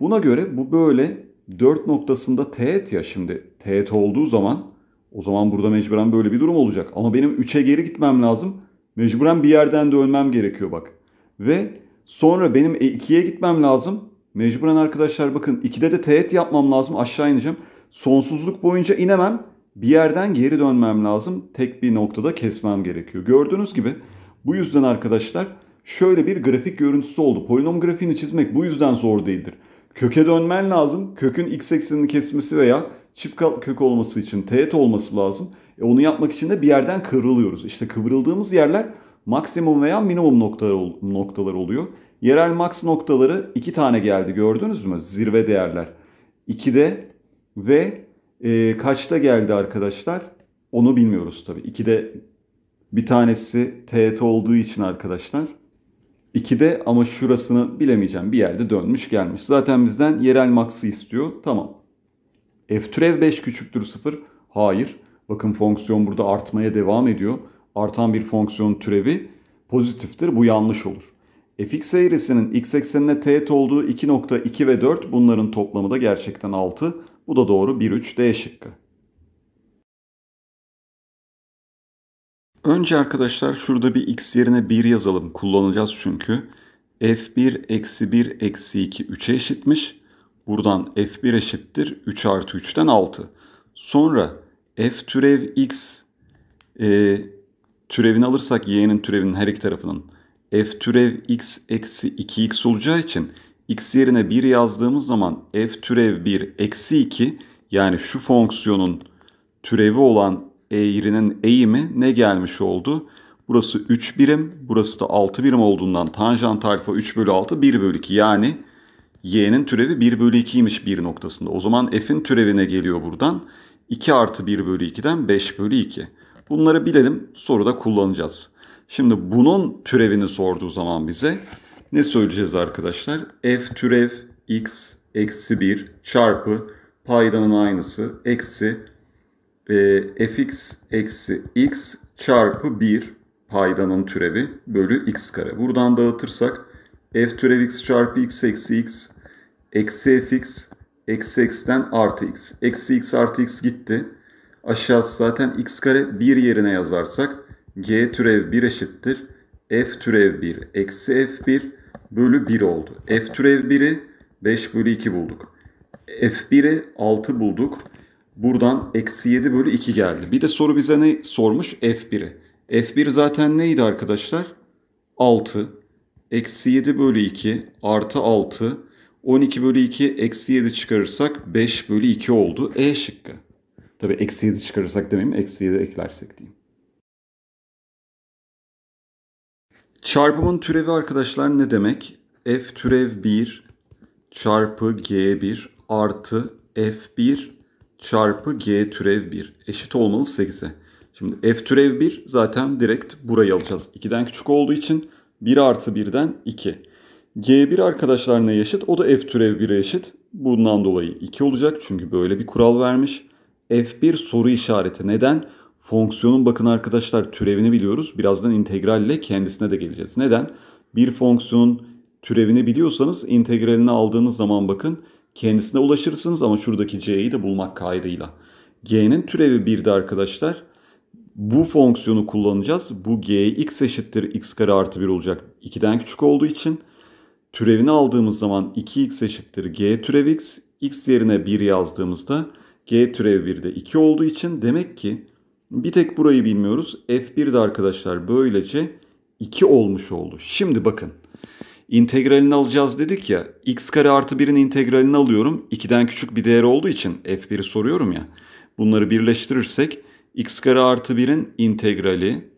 [SPEAKER 1] Buna göre bu böyle 4 noktasında teğet ya şimdi teğet olduğu zaman o zaman burada mecburen böyle bir durum olacak. Ama benim 3'e geri gitmem lazım. Mecburen bir yerden dönmem gerekiyor bak. Ve sonra benim E2'ye gitmem lazım. Mecburen arkadaşlar bakın 2'de de teğet yapmam lazım. Aşağı ineceğim. Sonsuzluk boyunca inemem. Bir yerden geri dönmem lazım. Tek bir noktada kesmem gerekiyor. Gördüğünüz gibi bu yüzden arkadaşlar şöyle bir grafik görüntüsü oldu. Polinom grafiğini çizmek bu yüzden zor değildir. Köke dönmen lazım. Kökün x eksenini kesmesi veya çift kök olması için teğet olması lazım. E onu yapmak için de bir yerden kıvrılıyoruz. İşte kıvrıldığımız yerler maksimum veya minimum noktalar, noktalar oluyor. Yerel max noktaları iki tane geldi gördünüz mü? Zirve değerler. 2'de ve e, kaçta geldi arkadaşlar? Onu bilmiyoruz tabii. 2'de bir tanesi TET olduğu için arkadaşlar. 2'de ama şurasını bilemeyeceğim. Bir yerde dönmüş gelmiş. Zaten bizden yerel max'ı istiyor. Tamam. F türev 5 küçüktür 0. Hayır. Bakın fonksiyon burada artmaya devam ediyor. Artan bir fonksiyon türevi pozitiftir. Bu yanlış olur. fx eğrisinin x eksenine teğet olduğu 2.2 ve 4 bunların toplamı da gerçekten 6. Bu da doğru 1, 3 D şıkkı. Önce arkadaşlar şurada bir x yerine 1 yazalım. Kullanacağız çünkü. f1 eksi 1 eksi 2 3'e eşitmiş. Buradan f1 eşittir 3 artı 3'ten 6. Sonra f türev x e, türevini alırsak y'nin türevinin her iki tarafının f türev x eksi 2x olacağı için x yerine 1 yazdığımız zaman f türev 1 eksi 2 yani şu fonksiyonun türevi olan eğrinin eğimi ne gelmiş oldu? Burası 3 birim, burası da 6 birim olduğundan tanjant alfa 3 bölü 6 1 bölü 2 yani y'nin türevi 1 bölü 2'ymiş bir noktasında. O zaman f'in türevine geliyor buradan. 2 artı 1 bölü 2'den 5 bölü 2. Bunları bilelim soruda kullanacağız. Şimdi bunun türevini sorduğu zaman bize ne söyleyeceğiz arkadaşlar? F türev x eksi 1 çarpı paydanın aynısı eksi e, fx eksi x çarpı 1 paydanın türevi bölü x kare. Buradan dağıtırsak f türev x çarpı x eksi x eksi fx Eksi x'ten artı x. Eksi x artı x gitti. Aşağısı zaten x kare 1 yerine yazarsak g türev 1 eşittir. f türev 1 eksi f1 bölü 1 oldu. f türev 1'i 5 bölü 2 bulduk. f1'i 6 bulduk. Buradan eksi 7 bölü 2 geldi. Bir de soru bize ne sormuş? f1'i. f1 zaten neydi arkadaşlar? 6. Eksi 7 bölü 2 artı 6 12 bölü 2 eksi 7 çıkarırsak 5 bölü 2 oldu. E şıkkı. Tabi eksi 7 çıkarırsak demeyeyim eksi 7 eklersek diyeyim. Çarpımın türevi arkadaşlar ne demek? F türev 1 çarpı G1 artı F1 çarpı G türev 1 eşit olmalı 8'e. Şimdi F türev 1 zaten direkt burayı alacağız. 2'den küçük olduğu için 1 artı 1'den 2. G1 arkadaşlarına eşit. O da F türev 1'e eşit. Bundan dolayı 2 olacak. Çünkü böyle bir kural vermiş. F1 soru işareti. Neden? Fonksiyonun bakın arkadaşlar türevini biliyoruz. Birazdan integralle kendisine de geleceğiz. Neden? Bir fonksiyonun türevini biliyorsanız integralini aldığınız zaman bakın kendisine ulaşırsınız ama şuradaki c'yi de bulmak kaydıyla. g'nin türevi 1'di arkadaşlar. Bu fonksiyonu kullanacağız. Bu g x eşittir x kare artı 1 olacak. 2'den küçük olduğu için türevini aldığımız zaman 2x eşittir g türev x. x yerine 1 yazdığımızda g türev 1 de 2 olduğu için demek ki bir tek burayı bilmiyoruz. f1 de arkadaşlar böylece 2 olmuş oldu. Şimdi bakın. integralini alacağız dedik ya. x kare artı 1'in integralini alıyorum. 2'den küçük bir değer olduğu için f1'i soruyorum ya. Bunları birleştirirsek x kare artı 1'in integrali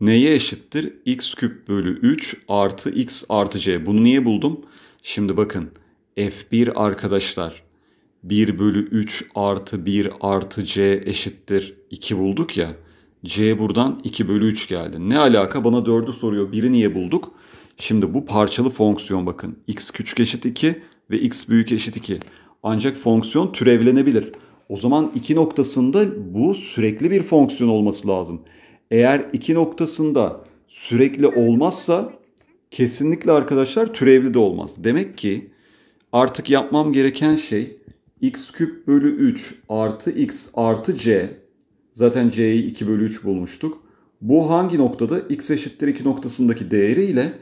[SPEAKER 1] neye eşittir? x küp bölü 3 artı x artı c. Bunu niye buldum? Şimdi bakın f1 arkadaşlar 1 bölü 3 artı 1 artı c eşittir 2 bulduk ya. c buradan 2 bölü 3 geldi. Ne alaka? Bana 4'ü soruyor. 1'i niye bulduk? Şimdi bu parçalı fonksiyon bakın. x küçük eşit 2 ve x büyük eşit 2. Ancak fonksiyon türevlenebilir. O zaman 2 noktasında bu sürekli bir fonksiyon olması lazım eğer iki noktasında sürekli olmazsa kesinlikle arkadaşlar türevli de olmaz. Demek ki artık yapmam gereken şey x küp bölü 3 artı x artı c. Zaten c'yi 2 bölü 3 bulmuştuk. Bu hangi noktada? x eşittir 2 noktasındaki değeriyle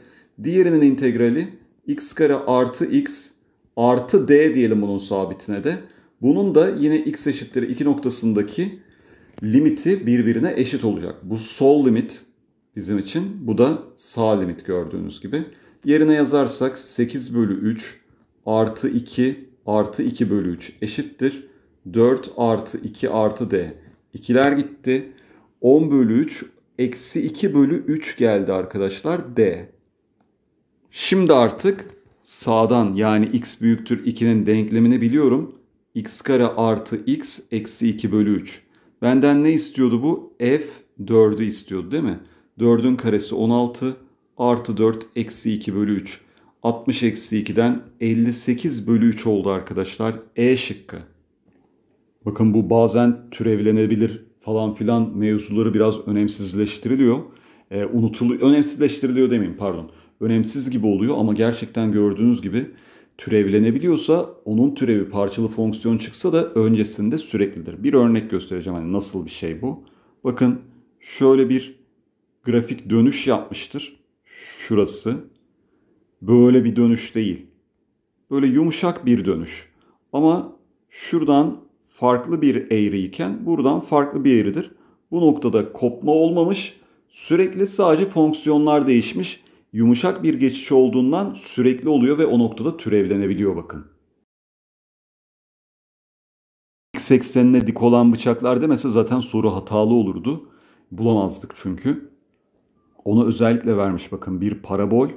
[SPEAKER 1] diğerinin integrali x kare artı x artı d diyelim bunun sabitine de. Bunun da yine x eşittir 2 noktasındaki limiti birbirine eşit olacak. Bu sol limit bizim için. Bu da sağ limit gördüğünüz gibi. Yerine yazarsak 8 bölü 3 artı 2 artı 2 bölü 3 eşittir. 4 artı 2 artı D. İkiler gitti. 10 bölü 3 eksi 2 bölü 3 geldi arkadaşlar D. Şimdi artık sağdan yani x büyüktür 2'nin denklemini biliyorum. x kare artı x eksi 2 bölü 3. Benden ne istiyordu bu? F 4'ü istiyordu değil mi? 4'ün karesi 16 artı 4 eksi 2 bölü 3. 60 eksi 2'den 58 bölü 3 oldu arkadaşlar. E şıkkı. Bakın bu bazen türevlenebilir falan filan mevzuları biraz önemsizleştiriliyor. E, unutuluyor, önemsizleştiriliyor demeyeyim pardon. Önemsiz gibi oluyor ama gerçekten gördüğünüz gibi türevlenebiliyorsa onun türevi parçalı fonksiyon çıksa da öncesinde süreklidir. Bir örnek göstereceğim hani nasıl bir şey bu. Bakın şöyle bir grafik dönüş yapmıştır. Şurası böyle bir dönüş değil. Böyle yumuşak bir dönüş. Ama şuradan farklı bir eğriyken buradan farklı bir eğridir. Bu noktada kopma olmamış. Sürekli sadece fonksiyonlar değişmiş yumuşak bir geçiş olduğundan sürekli oluyor ve o noktada türevlenebiliyor bakın. X eksenine dik olan bıçaklar demese zaten soru hatalı olurdu. Bulamazdık çünkü. Ona özellikle vermiş bakın bir parabol,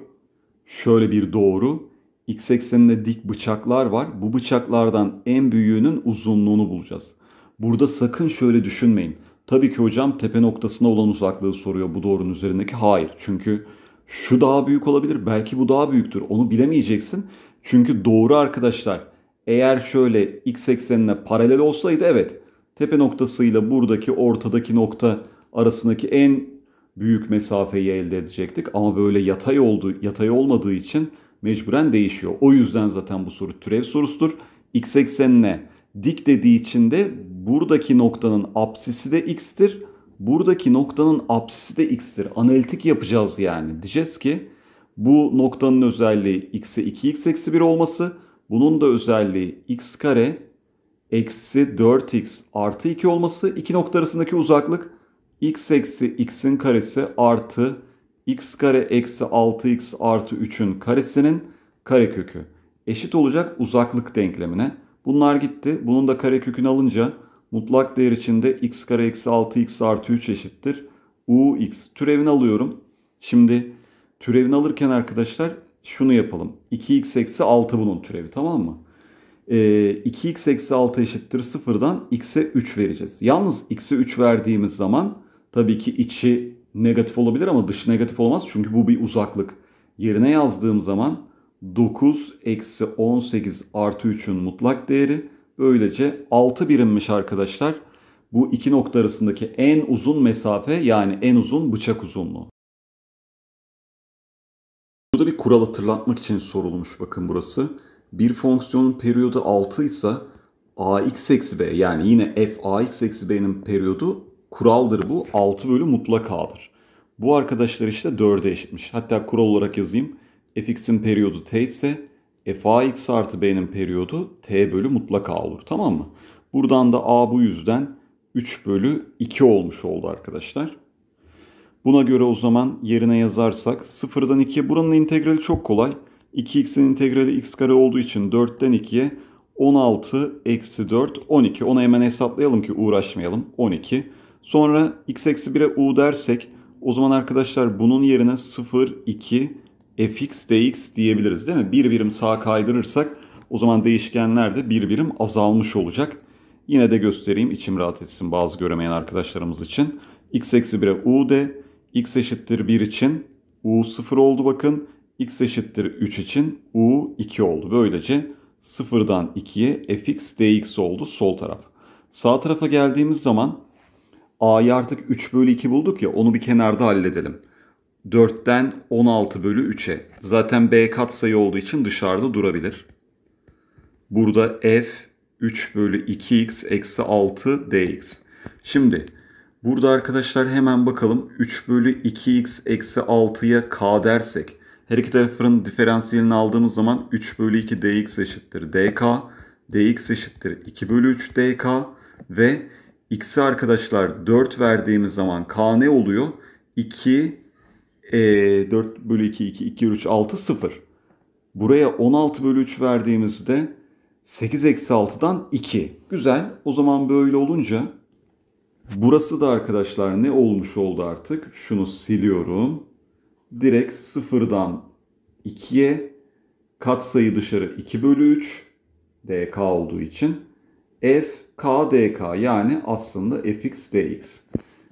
[SPEAKER 1] şöyle bir doğru, x eksenine dik bıçaklar var. Bu bıçaklardan en büyüğünün uzunluğunu bulacağız. Burada sakın şöyle düşünmeyin. Tabii ki hocam tepe noktasına olan uzaklığı soruyor bu doğrunun üzerindeki. Hayır çünkü şu daha büyük olabilir, belki bu daha büyüktür. Onu bilemeyeceksin. Çünkü doğru arkadaşlar eğer şöyle x eksenine paralel olsaydı evet tepe noktasıyla buradaki ortadaki nokta arasındaki en büyük mesafeyi elde edecektik. Ama böyle yatay oldu, yatay olmadığı için mecburen değişiyor. O yüzden zaten bu soru türev sorusudur. X eksenine dik dediği için de buradaki noktanın apsisi de x'tir buradaki noktanın apsisi de x'tir. Analitik yapacağız yani. Diyeceğiz ki bu noktanın özelliği x'e 2x eksi 1 olması. Bunun da özelliği x kare eksi 4x artı 2 olması. İki nokta arasındaki uzaklık x eksi x'in karesi artı x kare eksi 6x artı 3'ün karesinin karekökü eşit olacak uzaklık denklemine. Bunlar gitti. Bunun da karekökünü alınca Mutlak değer içinde x kare eksi 6x artı 3 eşittir. u x türevini alıyorum. Şimdi türevini alırken arkadaşlar şunu yapalım. 2x eksi 6 bunun türevi tamam mı? Ee, 2x eksi 6 eşittir 0'dan x'e 3 vereceğiz. Yalnız x'e 3 verdiğimiz zaman tabii ki içi negatif olabilir ama dışı negatif olmaz. Çünkü bu bir uzaklık. Yerine yazdığım zaman 9 eksi 18 artı 3'ün mutlak değeri Böylece 6 birimmiş arkadaşlar. Bu iki nokta arasındaki en uzun mesafe yani en uzun bıçak uzunluğu. Burada bir kural hatırlatmak için sorulmuş bakın burası. Bir fonksiyonun periyodu 6 ise ax eksi b yani yine f ax eksi b'nin periyodu kuraldır bu 6 bölü mutlak a'dır. Bu arkadaşlar işte 4'e eşitmiş. Hatta kural olarak yazayım. fx'in periyodu t ise f a x artı b'nin periyodu t bölü mutlaka olur tamam mı? Buradan da a bu yüzden 3 bölü 2 olmuş oldu arkadaşlar. Buna göre o zaman yerine yazarsak 0'dan 2'ye buranın integrali çok kolay. 2x'in integrali x kare olduğu için 4'ten 2'ye 16 eksi 4 12. Onu hemen hesaplayalım ki uğraşmayalım. 12. Sonra x eksi 1'e u dersek o zaman arkadaşlar bunun yerine 0, 2, fx dx diyebiliriz değil mi? Bir birim sağa kaydırırsak o zaman değişkenler de bir birim azalmış olacak. Yine de göstereyim içim rahat etsin bazı göremeyen arkadaşlarımız için. x eksi 1'e u de x eşittir 1 için u 0 oldu bakın. x eşittir 3 için u 2 oldu. Böylece 0'dan 2'ye fx dx oldu sol taraf. Sağ tarafa geldiğimiz zaman a'yı artık 3 bölü 2 bulduk ya onu bir kenarda halledelim. 4'ten 16 bölü 3'e. Zaten B katsayı olduğu için dışarıda durabilir. Burada f 3 bölü 2x eksi 6 dx. Şimdi burada arkadaşlar hemen bakalım 3 bölü 2x eksi 6'ya k dersek. Her iki tarafın diferansiyelini aldığımız zaman 3 bölü 2 dx eşittir dk. dx eşittir 2 bölü 3 dk. Ve x'e arkadaşlar 4 verdiğimiz zaman k ne oluyor? 2 e, ee, 4 bölü 2, 2, 2 3, 6, 0. Buraya 16 bölü 3 verdiğimizde 8 eksi 6'dan 2. Güzel. O zaman böyle olunca burası da arkadaşlar ne olmuş oldu artık? Şunu siliyorum. Direkt 0'dan 2'ye katsayı dışarı 2 bölü 3 dk olduğu için f k dk yani aslında fx dx.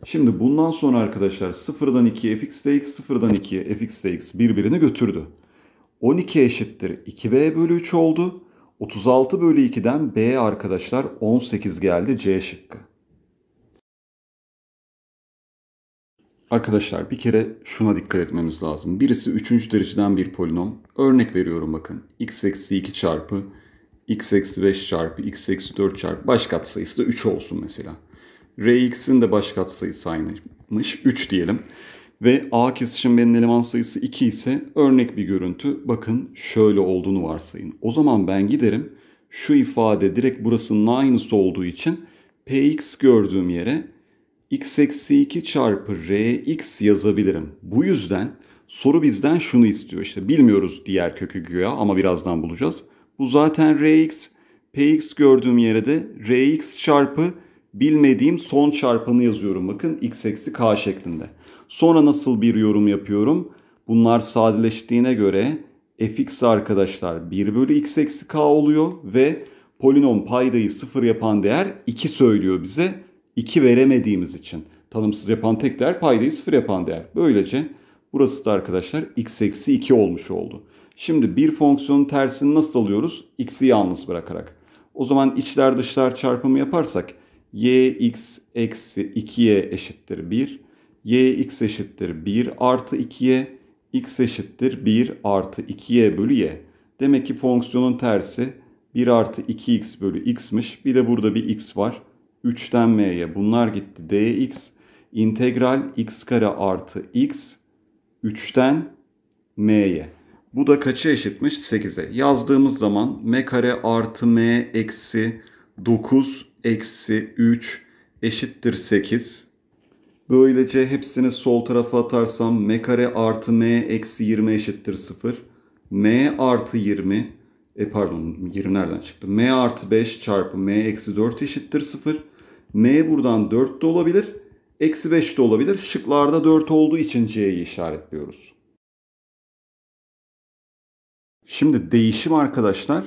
[SPEAKER 1] Şimdi bundan sonra arkadaşlar 0'dan 2 fx dx, 0'dan 2 fx dx birbirini götürdü. 12 eşittir 2b bölü 3 oldu. 36 bölü 2'den b arkadaşlar 18 geldi c şıkkı. Arkadaşlar bir kere şuna dikkat etmemiz lazım. Birisi 3. dereceden bir polinom. Örnek veriyorum bakın. x eksi 2 çarpı x eksi 5 çarpı x eksi 4 çarpı baş katsayısı da 3 olsun mesela. Rx'in de baş sayısı aynıymış. 3 diyelim. Ve A kesişimlerinin eleman sayısı 2 ise örnek bir görüntü. Bakın şöyle olduğunu varsayın. O zaman ben giderim. Şu ifade direkt burasının aynısı olduğu için Px gördüğüm yere x eksi 2 çarpı Rx yazabilirim. Bu yüzden soru bizden şunu istiyor. İşte bilmiyoruz diğer kökü güya ama birazdan bulacağız. Bu zaten Rx. Px gördüğüm yere de Rx çarpı Bilmediğim son çarpanı yazıyorum bakın x eksi k şeklinde. Sonra nasıl bir yorum yapıyorum? Bunlar sadeleştiğine göre fx arkadaşlar 1 bölü x eksi k oluyor ve polinom paydayı 0 yapan değer 2 söylüyor bize. 2 veremediğimiz için. Tanımsız yapan tek değer paydayı 0 yapan değer. Böylece burası da arkadaşlar x eksi 2 olmuş oldu. Şimdi bir fonksiyonun tersini nasıl alıyoruz? x'i yalnız bırakarak. O zaman içler dışlar çarpımı yaparsak yx eksi 2y eşittir 1. yx eşittir 1 artı 2y. x eşittir 1 artı 2y bölü y. Demek ki fonksiyonun tersi 1 artı 2x bölü x'miş. Bir de burada bir x var. 3'ten m'ye bunlar gitti. dx integral x kare artı x 3'ten m'ye. Bu da kaça eşitmiş? 8'e. Yazdığımız zaman m kare artı m eksi 9 eksi 3 eşittir 8. Böylece hepsini sol tarafa atarsam m kare artı m eksi 20 eşittir 0. m artı 20 e pardon 20 nereden çıktı? m artı 5 çarpı m eksi 4 eşittir 0. m buradan 4 de olabilir. Eksi 5 de olabilir. Şıklarda 4 olduğu için C'yi işaretliyoruz. Şimdi değişim arkadaşlar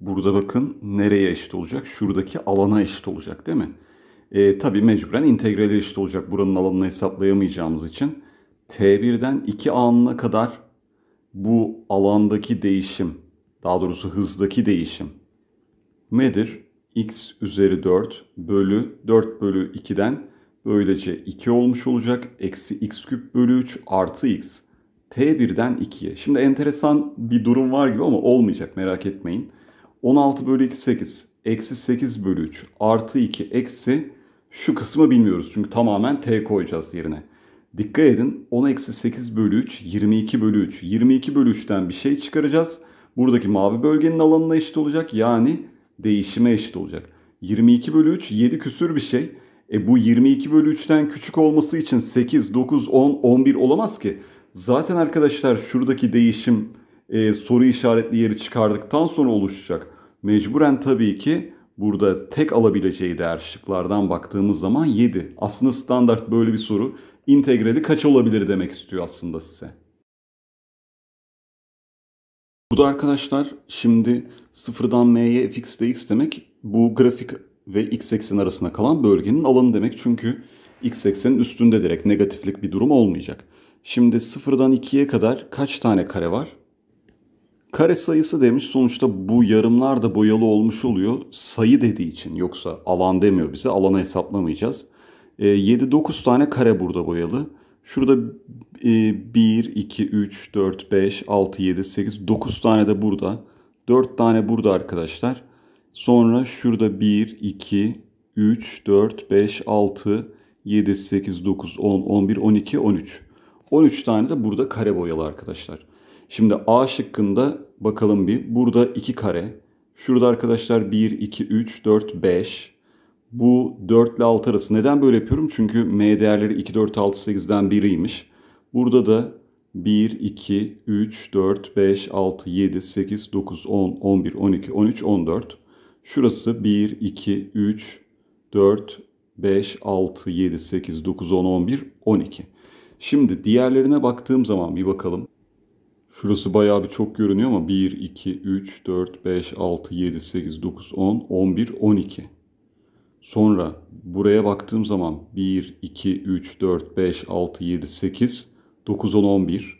[SPEAKER 1] Burada bakın nereye eşit olacak? Şuradaki alana eşit olacak değil mi? E, tabii mecburen integrale eşit olacak buranın alanını hesaplayamayacağımız için. T1'den 2 anına kadar bu alandaki değişim, daha doğrusu hızdaki değişim nedir? x üzeri 4 bölü 4 bölü 2'den böylece 2 olmuş olacak. Eksi x küp bölü 3 artı x. T1'den 2'ye. Şimdi enteresan bir durum var gibi ama olmayacak merak etmeyin. 16 bölü 2 8. Eksi 8 bölü 3 artı 2 eksi şu kısmı bilmiyoruz. Çünkü tamamen t koyacağız yerine. Dikkat edin 10 eksi 8 bölü 3 22 bölü 3. 22 bölü 3'ten bir şey çıkaracağız. Buradaki mavi bölgenin alanına eşit olacak. Yani değişime eşit olacak. 22 bölü 3 7 küsür bir şey. E bu 22 bölü 3'ten küçük olması için 8, 9, 10, 11 olamaz ki. Zaten arkadaşlar şuradaki değişim e, soru işaretli yeri çıkardıktan sonra oluşacak. Mecburen tabii ki burada tek alabileceği değer şıklardan baktığımız zaman 7. Aslında standart böyle bir soru integrali kaç olabilir demek istiyor aslında size. Bu da arkadaşlar şimdi sıfırdan m'ye fx dx demek bu grafik ve x eksen arasında kalan bölgenin alanı demek. Çünkü x eksenin üstünde direkt negatiflik bir durum olmayacak. Şimdi sıfırdan 2'ye kadar kaç tane kare var? Kare sayısı demiş sonuçta bu yarımlar da boyalı olmuş oluyor sayı dediği için yoksa alan demiyor bize alanı hesaplamayacağız. E, 7-9 tane kare burada boyalı. Şurada e, 1, 2, 3, 4, 5, 6, 7, 8, 9 tane de burada. 4 tane burada arkadaşlar. Sonra şurada 1, 2, 3, 4, 5, 6, 7, 8, 9, 10, 11, 12, 13. 13 tane de burada kare boyalı arkadaşlar. Şimdi A şıkkında bakalım bir. Burada 2 kare. Şurada arkadaşlar 1, 2, 3, 4, 5. Bu 4 ile 6 arası. Neden böyle yapıyorum? Çünkü M değerleri 2, 4, 6, 8'den biriymiş. Burada da 1, 2, 3, 4, 5, 6, 7, 8, 9, 10, 11, 12, 13, 14. Şurası 1, 2, 3, 4, 5, 6, 7, 8, 9, 10, 11, 12. Şimdi diğerlerine baktığım zaman bir bakalım. Şurası bayağı bir çok görünüyor ama 1, 2, 3, 4, 5, 6, 7, 8, 9, 10, 11, 12. Sonra buraya baktığım zaman 1, 2, 3, 4, 5, 6, 7, 8, 9, 10, 11.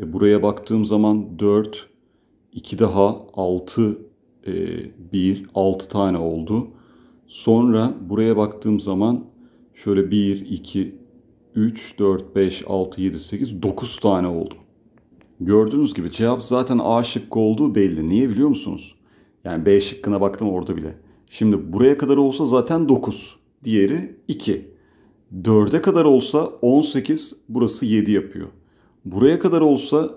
[SPEAKER 1] E buraya baktığım zaman 4, 2 daha 6, e, 1, 6 tane oldu. Sonra buraya baktığım zaman şöyle 1, 2, 3, 4, 5, 6, 7, 8, 9 tane oldu. Gördüğünüz gibi cevap zaten A şıkkı olduğu belli. Niye biliyor musunuz? Yani B şıkkına baktım orada bile. Şimdi buraya kadar olsa zaten 9. Diğeri 2. 4'e kadar olsa 18, burası 7 yapıyor. Buraya kadar olsa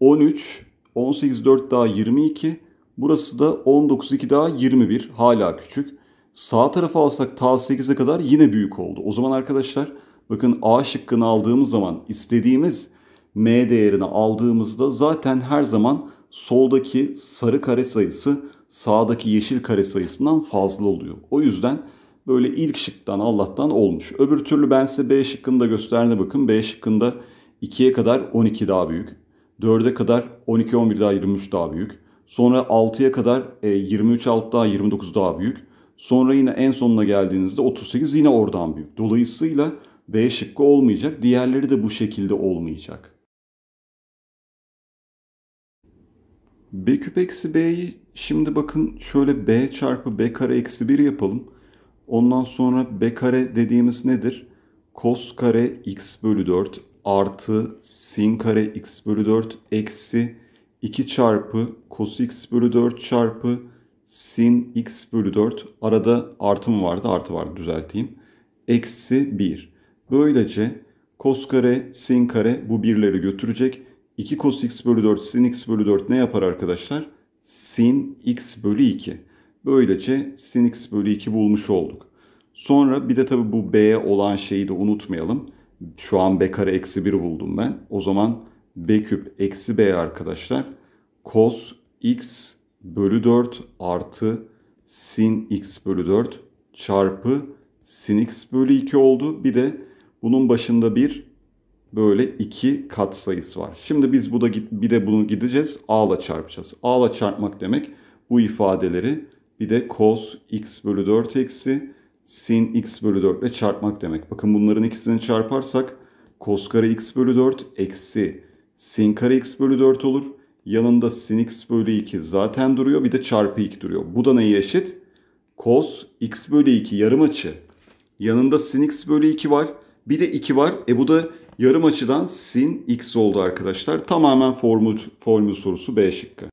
[SPEAKER 1] 13, 18, 4 daha 22. Burası da 19, 2 daha 21. Hala küçük. Sağ tarafa alsak ta 8'e kadar yine büyük oldu. O zaman arkadaşlar bakın A şıkkını aldığımız zaman istediğimiz M değerini aldığımızda zaten her zaman soldaki sarı kare sayısı sağdaki yeşil kare sayısından fazla oluyor. O yüzden böyle ilk şıktan Allah'tan olmuş. Öbür türlü ben size B şıkkında gösterdiğine bakın. B şıkkında 2'ye kadar 12 daha büyük. 4'e kadar 12, 11 daha 23 daha büyük. Sonra 6'ya kadar 23, e, alt daha 29 daha büyük. Sonra yine en sonuna geldiğinizde 38 yine oradan büyük. Dolayısıyla B şıkkı olmayacak. Diğerleri de bu şekilde olmayacak. B küp eksi B'yi şimdi bakın şöyle B çarpı B kare eksi 1 yapalım. Ondan sonra B kare dediğimiz nedir? Kos kare x bölü 4 artı sin kare x bölü 4 eksi 2 çarpı kos x bölü 4 çarpı sin x bölü 4 arada artı mı vardı artı vardı düzelteyim. Eksi 1. Böylece kos kare sin kare bu birleri götürecek. 2 cos x bölü 4 sin x bölü 4 ne yapar arkadaşlar? Sin x bölü 2. Böylece sin x bölü 2 bulmuş olduk. Sonra bir de tabi bu b olan şeyi de unutmayalım. Şu an b kare eksi 1 buldum ben. O zaman b küp eksi b arkadaşlar. Cos x bölü 4 artı sin x bölü 4 çarpı sin x bölü 2 oldu. Bir de bunun başında bir böyle iki kat sayısı var. Şimdi biz bu da bir de bunu gideceğiz, a ile çarpacağız. A ile çarpmak demek bu ifadeleri bir de cos x bölü 4 eksi sin x bölü 4 ile çarpmak demek. Bakın bunların ikisini çarparsak cos kare x bölü 4 eksi sin kare x bölü 4 olur. Yanında sin x bölü 2 zaten duruyor bir de çarpı 2 duruyor. Bu da neye eşit? Cos x bölü 2 yarım açı. Yanında sin x bölü 2 var. Bir de 2 var. E bu da Yarım açıdan sin x oldu arkadaşlar. Tamamen formül, formül sorusu B şıkkı.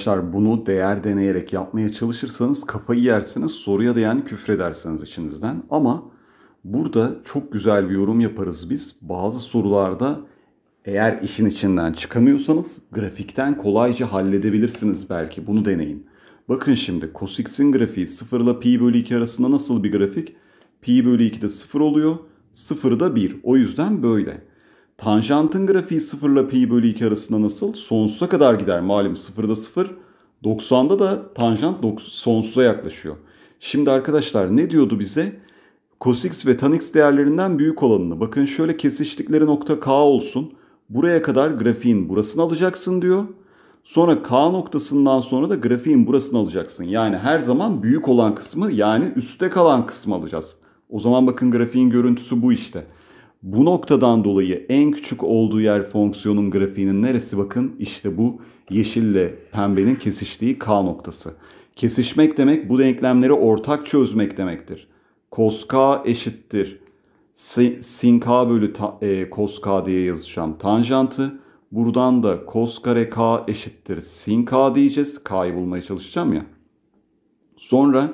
[SPEAKER 1] Arkadaşlar bunu değer deneyerek yapmaya çalışırsanız kafayı yersiniz. Soruya da yani küfredersiniz içinizden. Ama burada çok güzel bir yorum yaparız biz. Bazı sorularda eğer işin içinden çıkamıyorsanız grafikten kolayca halledebilirsiniz belki. Bunu deneyin. Bakın şimdi cos x'in grafiği 0 ile pi bölü 2 arasında nasıl bir grafik? Pi bölü 2 de 0 oluyor. 0 da 1. O yüzden böyle. Tanjantın grafiği 0 ile pi bölü 2 arasında nasıl? Sonsuza kadar gider. Malum 0'da 0. 90'da da tanjant sonsuza yaklaşıyor. Şimdi arkadaşlar ne diyordu bize? Cos x ve tan x değerlerinden büyük olanını. Bakın şöyle kesiştikleri nokta k olsun. Buraya kadar grafiğin burasını alacaksın diyor. Sonra k noktasından sonra da grafiğin burasını alacaksın. Yani her zaman büyük olan kısmı yani üstte kalan kısmı alacağız. O zaman bakın grafiğin görüntüsü bu işte. Bu noktadan dolayı en küçük olduğu yer fonksiyonun grafiğinin neresi bakın? işte bu yeşille pembenin kesiştiği k noktası. Kesişmek demek bu denklemleri ortak çözmek demektir. Cos k eşittir. Sin k bölü ta, e, cos k diye yazacağım tanjantı. Buradan da cos kare k eşittir sin k diyeceğiz. K'yı bulmaya çalışacağım ya. Sonra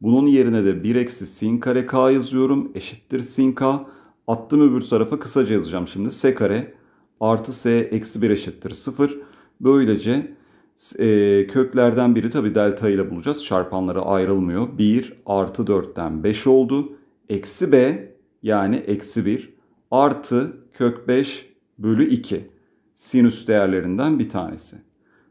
[SPEAKER 1] bunun yerine de 1 eksi sin kare k yazıyorum. Eşittir sin k. Attım öbür tarafa kısaca yazacağım şimdi. S kare artı S eksi 1 eşittir 0. Böylece e, köklerden biri tabi delta ile bulacağız. çarpanları ayrılmıyor. 1 artı 4'ten 5 oldu. Eksi B yani eksi 1 artı kök 5 bölü 2 sinüs değerlerinden bir tanesi.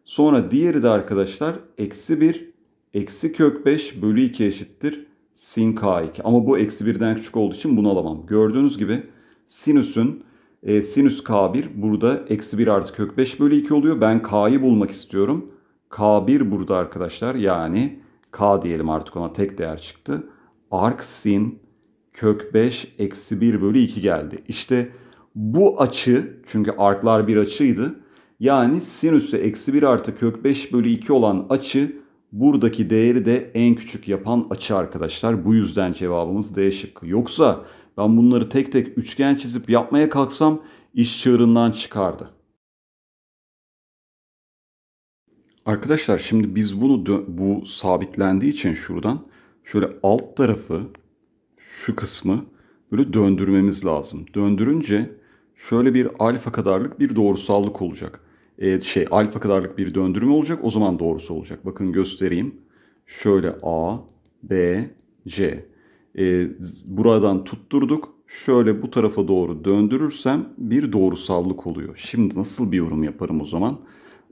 [SPEAKER 1] Sonra diğeri de arkadaşlar eksi 1 Eksi kök 5 bölü 2 eşittir sin k2. Ama bu eksi 1'den küçük olduğu için bunu alamam. Gördüğünüz gibi sinüsün e, sinüs k1 burada eksi 1 artı kök 5 bölü 2 oluyor. Ben k'yı bulmak istiyorum. k1 burada arkadaşlar yani k diyelim artık ona tek değer çıktı. Arc sin kök 5 eksi 1 bölü 2 geldi. İşte bu açı çünkü arklar bir açıydı. Yani sinüsü eksi 1 artı kök 5 bölü 2 olan açı Buradaki değeri de en küçük yapan açı arkadaşlar. Bu yüzden cevabımız D şıkkı. Yoksa ben bunları tek tek üçgen çizip yapmaya kalksam iş çığırından çıkardı. Arkadaşlar şimdi biz bunu bu sabitlendiği için şuradan şöyle alt tarafı şu kısmı böyle döndürmemiz lazım. Döndürünce şöyle bir alfa kadarlık bir doğrusallık olacak e, şey alfa kadarlık bir döndürme olacak. O zaman doğrusu olacak. Bakın göstereyim. Şöyle A, B, C. E, buradan tutturduk. Şöyle bu tarafa doğru döndürürsem bir doğrusallık oluyor. Şimdi nasıl bir yorum yaparım o zaman?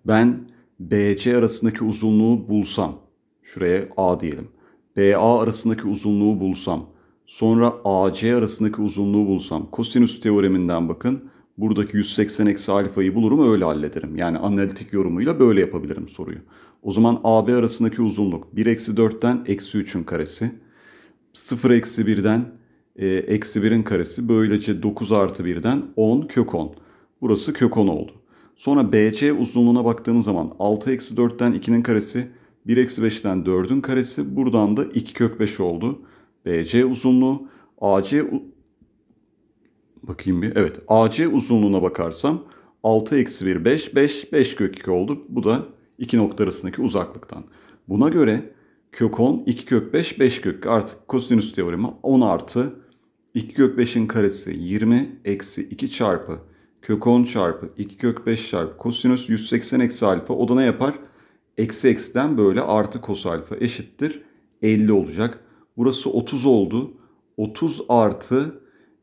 [SPEAKER 1] Ben BC arasındaki uzunluğu bulsam. Şuraya A diyelim. BA arasındaki uzunluğu bulsam. Sonra AC arasındaki uzunluğu bulsam. Kosinüs teoreminden bakın buradaki 180 eksi alfayı bulurum öyle hallederim. Yani analitik yorumuyla böyle yapabilirim soruyu. O zaman AB arasındaki uzunluk 1 eksi 4'ten eksi 3'ün karesi. 0 eksi 1'den e, eksi 1'in karesi. Böylece 9 artı 1'den 10 kök 10. Burası kök 10 oldu. Sonra BC uzunluğuna baktığımız zaman 6 eksi 4'ten 2'nin karesi. 1 eksi 5'ten 4'ün karesi. Buradan da 2 kök 5 oldu. BC uzunluğu. AC Bakayım bir. Evet. AC uzunluğuna bakarsam 6 eksi 1 5. 5, 5 kök 2 oldu. Bu da iki nokta arasındaki uzaklıktan. Buna göre kök 10, 2 kök 5, 5 kök artık kosinüs teoremi 10 artı 2 kök 5'in karesi 20 eksi 2 çarpı kök 10 çarpı 2 kök 5 çarpı kosinüs 180 eksi alfa o da ne yapar? Eksi eksiden böyle artı kos alfa eşittir 50 olacak. Burası 30 oldu. 30 artı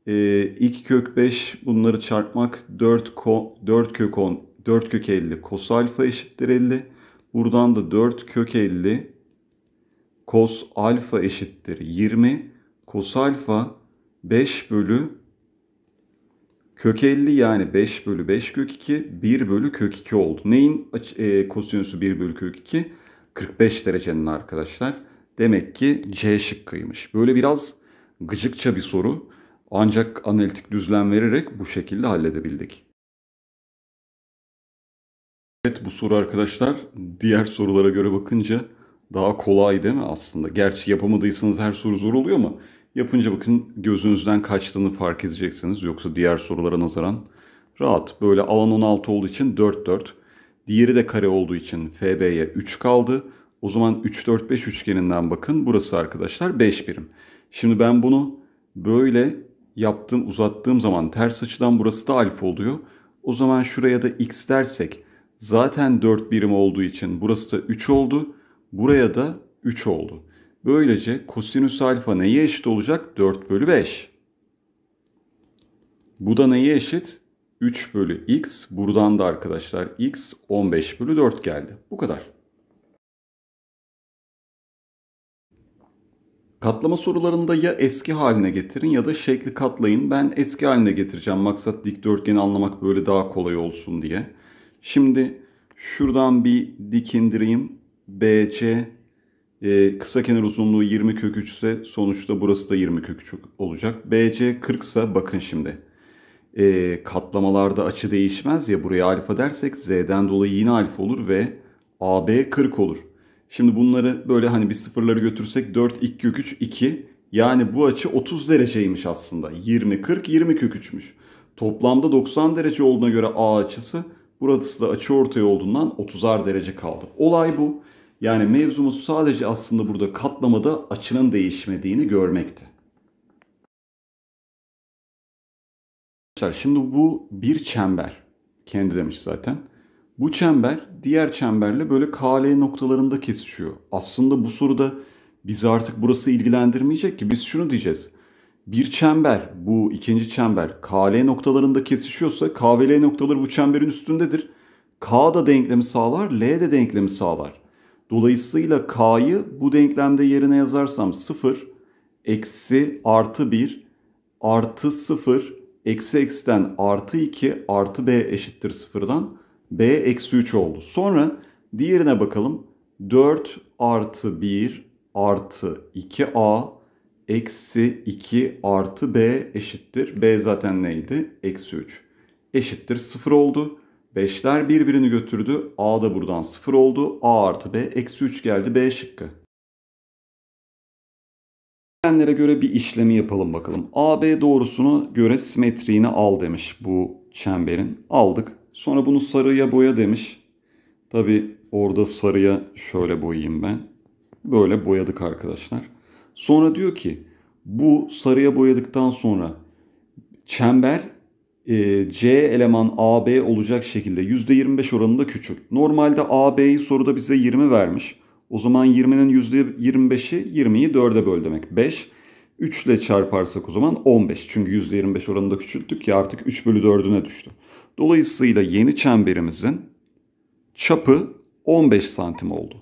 [SPEAKER 1] 2 ee, kök 5 bunları çarpmak 4, ko, 4 kök 10 4 kök 50 kos alfa eşittir 50. Buradan da 4 kök 50 kos alfa eşittir 20. Kos alfa 5 bölü kök 50 yani 5 bölü 5 kök 2 1 bölü kök 2 oldu. Neyin e, kosinüsü 1 bölü kök 2? 45 derecenin arkadaşlar. Demek ki C şıkkıymış. Böyle biraz gıcıkça bir soru. Ancak analitik düzlem vererek bu şekilde halledebildik. Evet bu soru arkadaşlar diğer sorulara göre bakınca daha kolay değil mi aslında? Gerçi yapamadıysanız her soru zor oluyor ama yapınca bakın gözünüzden kaçtığını fark edeceksiniz. Yoksa diğer sorulara nazaran rahat. Böyle alan 16 olduğu için 4-4. Diğeri de kare olduğu için FB'ye 3 kaldı. O zaman 3-4-5 üçgeninden bakın. Burası arkadaşlar 5 birim. Şimdi ben bunu böyle yaptığım uzattığım zaman ters açıdan burası da alfa oluyor. O zaman şuraya da x dersek zaten 4 birim olduğu için burası da 3 oldu. Buraya da 3 oldu. Böylece kosinüs alfa neye eşit olacak? 4 bölü 5. Bu da neye eşit? 3 bölü x. Buradan da arkadaşlar x 15 bölü 4 geldi. Bu kadar. Katlama sorularında ya eski haline getirin ya da şekli katlayın. Ben eski haline getireceğim. Maksat dikdörtgeni anlamak böyle daha kolay olsun diye. Şimdi şuradan bir dik indireyim. BC e, kısa kenar uzunluğu 20 kök 3 ise sonuçta burası da 20 kök 3 olacak. BC 40 ise bakın şimdi. E, katlamalarda açı değişmez ya buraya alfa dersek Z'den dolayı yine alfa olur ve AB 40 olur. Şimdi bunları böyle hani bir sıfırları götürsek 4, 2 kök 3, 2. Yani bu açı 30 dereceymiş aslında. 20, 40, 20 kök 3'müş. Toplamda 90 derece olduğuna göre A açısı burası da açı ortaya olduğundan 30'ar derece kaldı. Olay bu. Yani mevzumuz sadece aslında burada katlamada açının değişmediğini görmekti. Şimdi bu bir çember. Kendi demiş zaten. Bu çember diğer çemberle böyle KL noktalarında kesişiyor. Aslında bu soruda bizi artık burası ilgilendirmeyecek ki biz şunu diyeceğiz. Bir çember bu ikinci çember KL noktalarında kesişiyorsa K ve L noktaları bu çemberin üstündedir. K da denklemi sağlar, L de denklemi sağlar. Dolayısıyla K'yı bu denklemde yerine yazarsam 0, eksi artı 1, artı 0, eksi eksiden artı 2, artı B eşittir 0'dan B eksi 3 oldu. Sonra diğerine bakalım. 4 artı 1 artı 2A eksi 2 artı B eşittir. B zaten neydi? Eksi 3. Eşittir 0 oldu. 5'ler birbirini götürdü. A da buradan 0 oldu. A artı B eksi 3 geldi. B şıkkı. Bilenlere göre bir işlemi yapalım bakalım. AB doğrusunu göre simetriğini al demiş bu çemberin. Aldık. Sonra bunu sarıya boya demiş. Tabi orada sarıya şöyle boyayayım ben. Böyle boyadık arkadaşlar. Sonra diyor ki bu sarıya boyadıktan sonra çember e, C eleman AB olacak şekilde %25 oranında küçük. Normalde AB'yi soruda bize 20 vermiş. O zaman 20'nin %25'i 20'yi 4'e böl demek. 5. 3 ile çarparsak o zaman 15. Çünkü %25 oranında küçülttük ya artık 3 bölü 4'üne düştü. Dolayısıyla yeni çemberimizin çapı 15 santim oldu.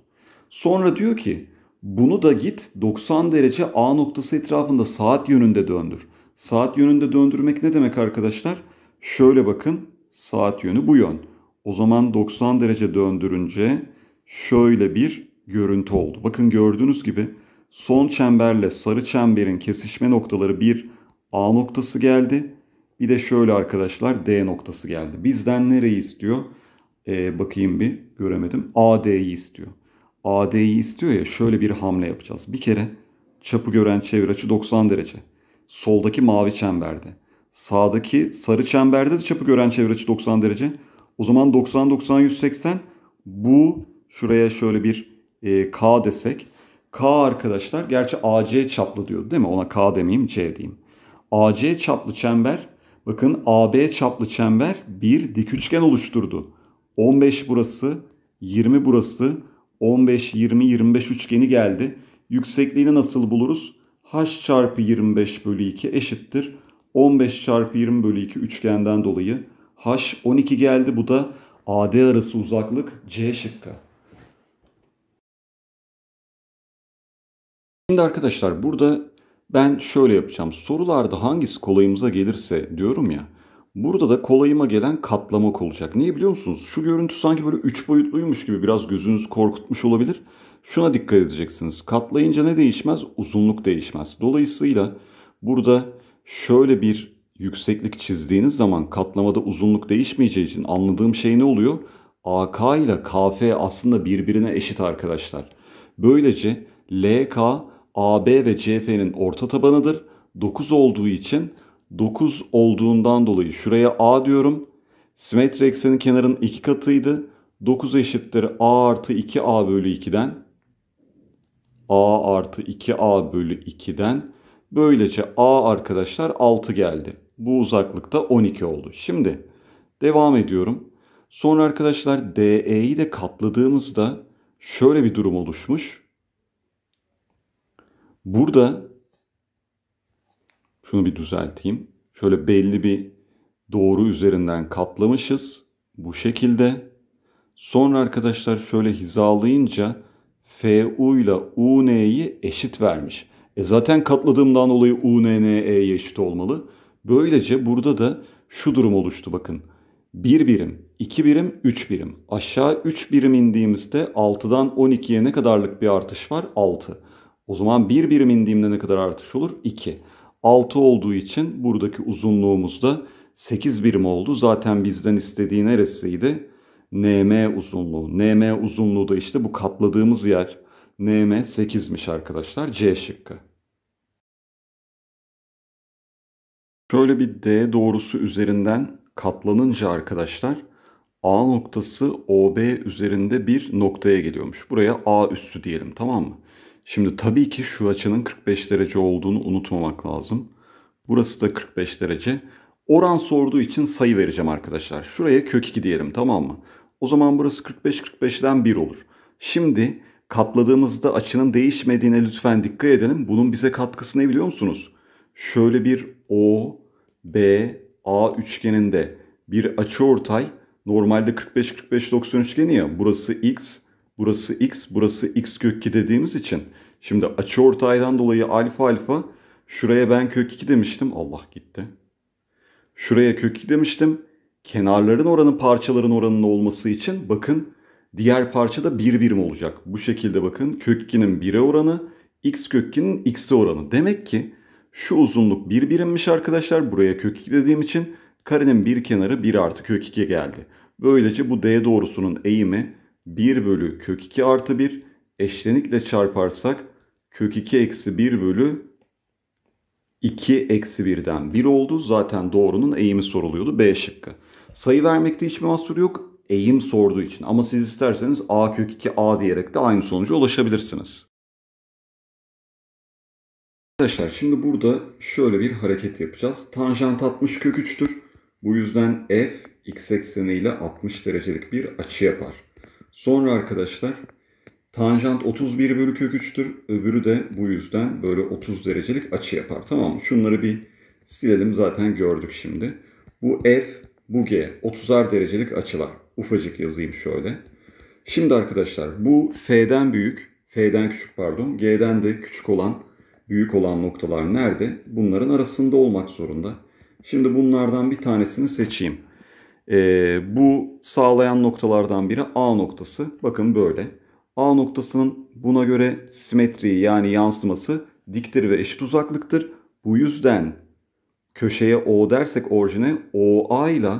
[SPEAKER 1] Sonra diyor ki bunu da git 90 derece A noktası etrafında saat yönünde döndür. Saat yönünde döndürmek ne demek arkadaşlar? Şöyle bakın saat yönü bu yön. O zaman 90 derece döndürünce şöyle bir görüntü oldu. Bakın gördüğünüz gibi son çemberle sarı çemberin kesişme noktaları bir A noktası geldi. Bir de şöyle arkadaşlar D noktası geldi. Bizden nereyi istiyor? Ee, bakayım bir göremedim. AD'yi istiyor. AD'yi istiyor ya şöyle bir hamle yapacağız. Bir kere çapı gören çevir açı 90 derece. Soldaki mavi çemberde. Sağdaki sarı çemberde de çapı gören çevir açı 90 derece. O zaman 90 90 180 bu şuraya şöyle bir e, K desek. K arkadaşlar gerçi AC çaplı diyor değil mi? Ona K demeyeyim C diyeyim. AC çaplı çember Bakın AB çaplı çember bir dik üçgen oluşturdu. 15 burası, 20 burası, 15, 20, 25 üçgeni geldi. Yüksekliğini nasıl buluruz? h çarpı 25 bölü 2 eşittir. 15 çarpı 20 bölü 2 üçgenden dolayı. h 12 geldi. Bu da AD arası uzaklık C şıkkı. Şimdi arkadaşlar burada ben şöyle yapacağım. Sorularda hangisi kolayımıza gelirse diyorum ya. Burada da kolayıma gelen katlamak olacak. Niye biliyor musunuz? Şu görüntü sanki böyle 3 boyutluymuş gibi biraz gözünüz korkutmuş olabilir. Şuna dikkat edeceksiniz. Katlayınca ne değişmez? Uzunluk değişmez. Dolayısıyla burada şöyle bir yükseklik çizdiğiniz zaman katlamada uzunluk değişmeyeceği için anladığım şey ne oluyor? AK ile KF aslında birbirine eşit arkadaşlar. Böylece LK AB ve CF'nin orta tabanıdır. 9 olduğu için 9 olduğundan dolayı şuraya A diyorum. Simetri ekseni kenarın iki katıydı. 9 eşittir A artı 2A bölü 2'den. A artı 2A bölü 2'den. Böylece A arkadaşlar 6 geldi. Bu uzaklıkta 12 oldu. Şimdi devam ediyorum. Sonra arkadaşlar DE'yi de katladığımızda şöyle bir durum oluşmuş. Burada şunu bir düzelteyim. Şöyle belli bir doğru üzerinden katlamışız. Bu şekilde. Sonra arkadaşlar şöyle hizalayınca FU ile UN'yi eşit vermiş. E zaten katladığımdan dolayı UNNE'ye eşit olmalı. Böylece burada da şu durum oluştu bakın. 1 birim, 2 birim, 3 birim. Aşağı 3 birim indiğimizde 6'dan 12'ye ne kadarlık bir artış var? 6. O zaman bir birim indiğimde ne kadar artış olur? 2. 6 olduğu için buradaki uzunluğumuz da 8 birim oldu. Zaten bizden istediği neresiydi? NM uzunluğu. NM uzunluğu da işte bu katladığımız yer. NM 8'miş arkadaşlar. C şıkkı. Şöyle bir D doğrusu üzerinden katlanınca arkadaşlar A noktası OB üzerinde bir noktaya geliyormuş. Buraya A üssü diyelim tamam mı? Şimdi tabii ki şu açının 45 derece olduğunu unutmamak lazım. Burası da 45 derece. Oran sorduğu için sayı vereceğim arkadaşlar. Şuraya kök 2 diyelim tamam mı? O zaman burası 45 45'den 1 olur. Şimdi katladığımızda açının değişmediğine lütfen dikkat edelim. Bunun bize katkısı ne biliyor musunuz? Şöyle bir O, B, A üçgeninde bir açı ortay. Normalde 45 45 90 üçgeni ya. Burası X, Burası x, burası x kök 2 dediğimiz için şimdi açı ortaydan dolayı alfa alfa şuraya ben kök 2 demiştim. Allah gitti. Şuraya kök 2 demiştim. Kenarların oranı parçaların oranının olması için bakın diğer parça da 1 birim olacak. Bu şekilde bakın kök 2'nin 1'e oranı x kök 2'nin x'e oranı. Demek ki şu uzunluk 1 bir birimmiş arkadaşlar. Buraya kök 2 dediğim için karenin bir kenarı 1 artı kök 2 geldi. Böylece bu d doğrusunun eğimi 1 bölü kök 2 artı 1 eşlenikle çarparsak kök 2 eksi 1 bölü 2 eksi 1'den 1 oldu. Zaten doğrunun eğimi soruluyordu B şıkkı. Sayı vermekte hiçbir mahsur yok eğim sorduğu için. Ama siz isterseniz A kök 2 A diyerek de aynı sonuca ulaşabilirsiniz. Arkadaşlar şimdi burada şöyle bir hareket yapacağız. Tanjant 60 kök 3'tür. Bu yüzden f x ekseni ile 60 derecelik bir açı yapar. Sonra arkadaşlar tanjant 31 bölü kök 3'tür. Öbürü de bu yüzden böyle 30 derecelik açı yapar. Tamam mı? Şunları bir silelim zaten gördük şimdi. Bu f bu g 30'ar derecelik açılar. Ufacık yazayım şöyle. Şimdi arkadaşlar bu f'den büyük, f'den küçük pardon, g'den de küçük olan, büyük olan noktalar nerede? Bunların arasında olmak zorunda. Şimdi bunlardan bir tanesini seçeyim. E, bu sağlayan noktalardan biri A noktası. Bakın böyle. A noktasının buna göre simetriyi yani yansıması diktir ve eşit uzaklıktır. Bu yüzden köşeye O dersek orijine OA ile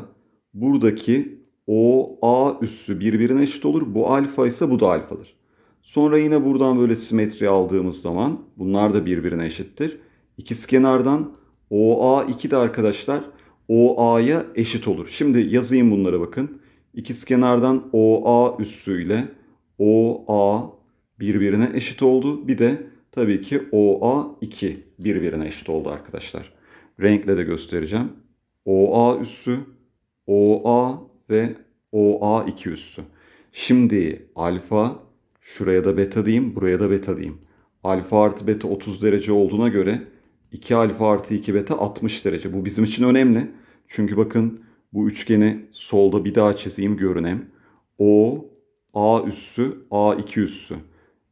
[SPEAKER 1] buradaki OA üssü birbirine eşit olur. Bu alfa ise bu da alfadır. Sonra yine buradan böyle simetri aldığımız zaman bunlar da birbirine eşittir. İkizkenardan OA2 de arkadaşlar OA'ya eşit olur. Şimdi yazayım bunlara bakın. İkizkenardan OA üssüyle OA birbirine eşit oldu. Bir de tabii ki OA2 birbirine eşit oldu arkadaşlar. Renkle de göstereceğim. OA üssü, OA ve OA2 üssü. Şimdi alfa, şuraya da beta diyeyim, buraya da beta diyeyim. Alfa artı beta 30 derece olduğuna göre 2 alfa artı 2 beta 60 derece. Bu bizim için önemli. Çünkü bakın bu üçgeni solda bir daha çizeyim görünem. O, A üssü, A2 üssü.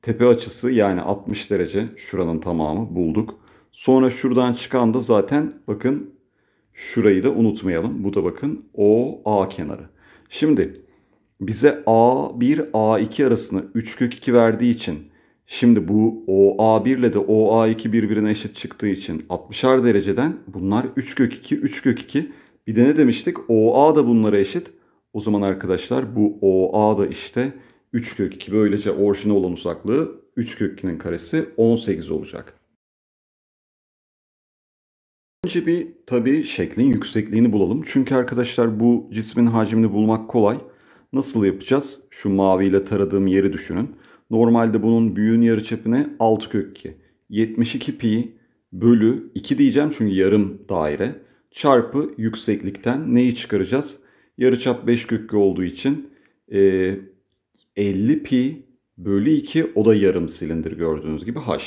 [SPEAKER 1] Tepe açısı yani 60 derece şuranın tamamı bulduk. Sonra şuradan çıkan da zaten bakın şurayı da unutmayalım. Bu da bakın O, A kenarı. Şimdi bize A1, A2 arasını 3 kök 2 verdiği için Şimdi bu OA1 ile de OA2 birbirine eşit çıktığı için 60'ar dereceden bunlar 3 kök 2, 3 kök 2. Bir de ne demiştik? OA da bunlara eşit. O zaman arkadaşlar bu OA da işte 3 kök 2. Böylece orijinal olan uzaklığı 3 kök 2'nin karesi 18 olacak. Önce bir tabii şeklin yüksekliğini bulalım. Çünkü arkadaşlar bu cismin hacmini bulmak kolay. Nasıl yapacağız? Şu maviyle taradığım yeri düşünün. Normalde bunun büyüğün yarıçapına 6 kök 2. 72 pi bölü 2 diyeceğim çünkü yarım daire çarpı yükseklikten neyi çıkaracağız? Yarıçap 5 kökü olduğu için e, 50 pi bölü 2 o da yarım silindir gördüğünüz gibi h.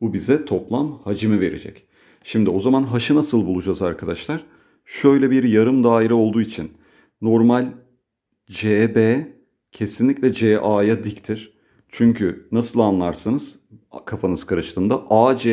[SPEAKER 1] Bu bize toplam hacmi verecek. Şimdi o zaman h'ı nasıl bulacağız arkadaşlar? Şöyle bir yarım daire olduğu için normal CB kesinlikle CA'ya diktir. Çünkü nasıl anlarsınız kafanız karıştığında AC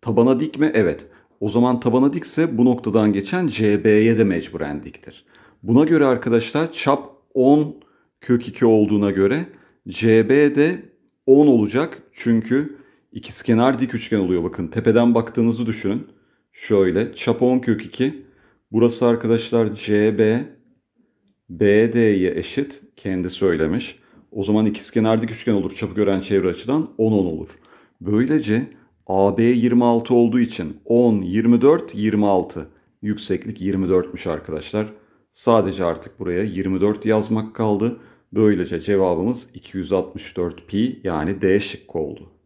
[SPEAKER 1] tabana dik mi? Evet. O zaman tabana dikse bu noktadan geçen CB'ye de mecburen diktir. Buna göre arkadaşlar çap 10 kök 2 olduğuna göre CB de 10 olacak. Çünkü ikizkenar dik üçgen oluyor. Bakın tepeden baktığınızı düşünün. Şöyle çap 10 kök 2. Burası arkadaşlar CB BD'ye eşit. Kendi söylemiş. O zaman ikizkenardaki üçgen olur Çapı gören çevre açıdan 10-10 olur. Böylece AB 26 olduğu için 10, 24, 26. Yükseklik 24'müş arkadaşlar. Sadece artık buraya 24 yazmak kaldı. Böylece cevabımız 264 pi yani D şıkkı oldu.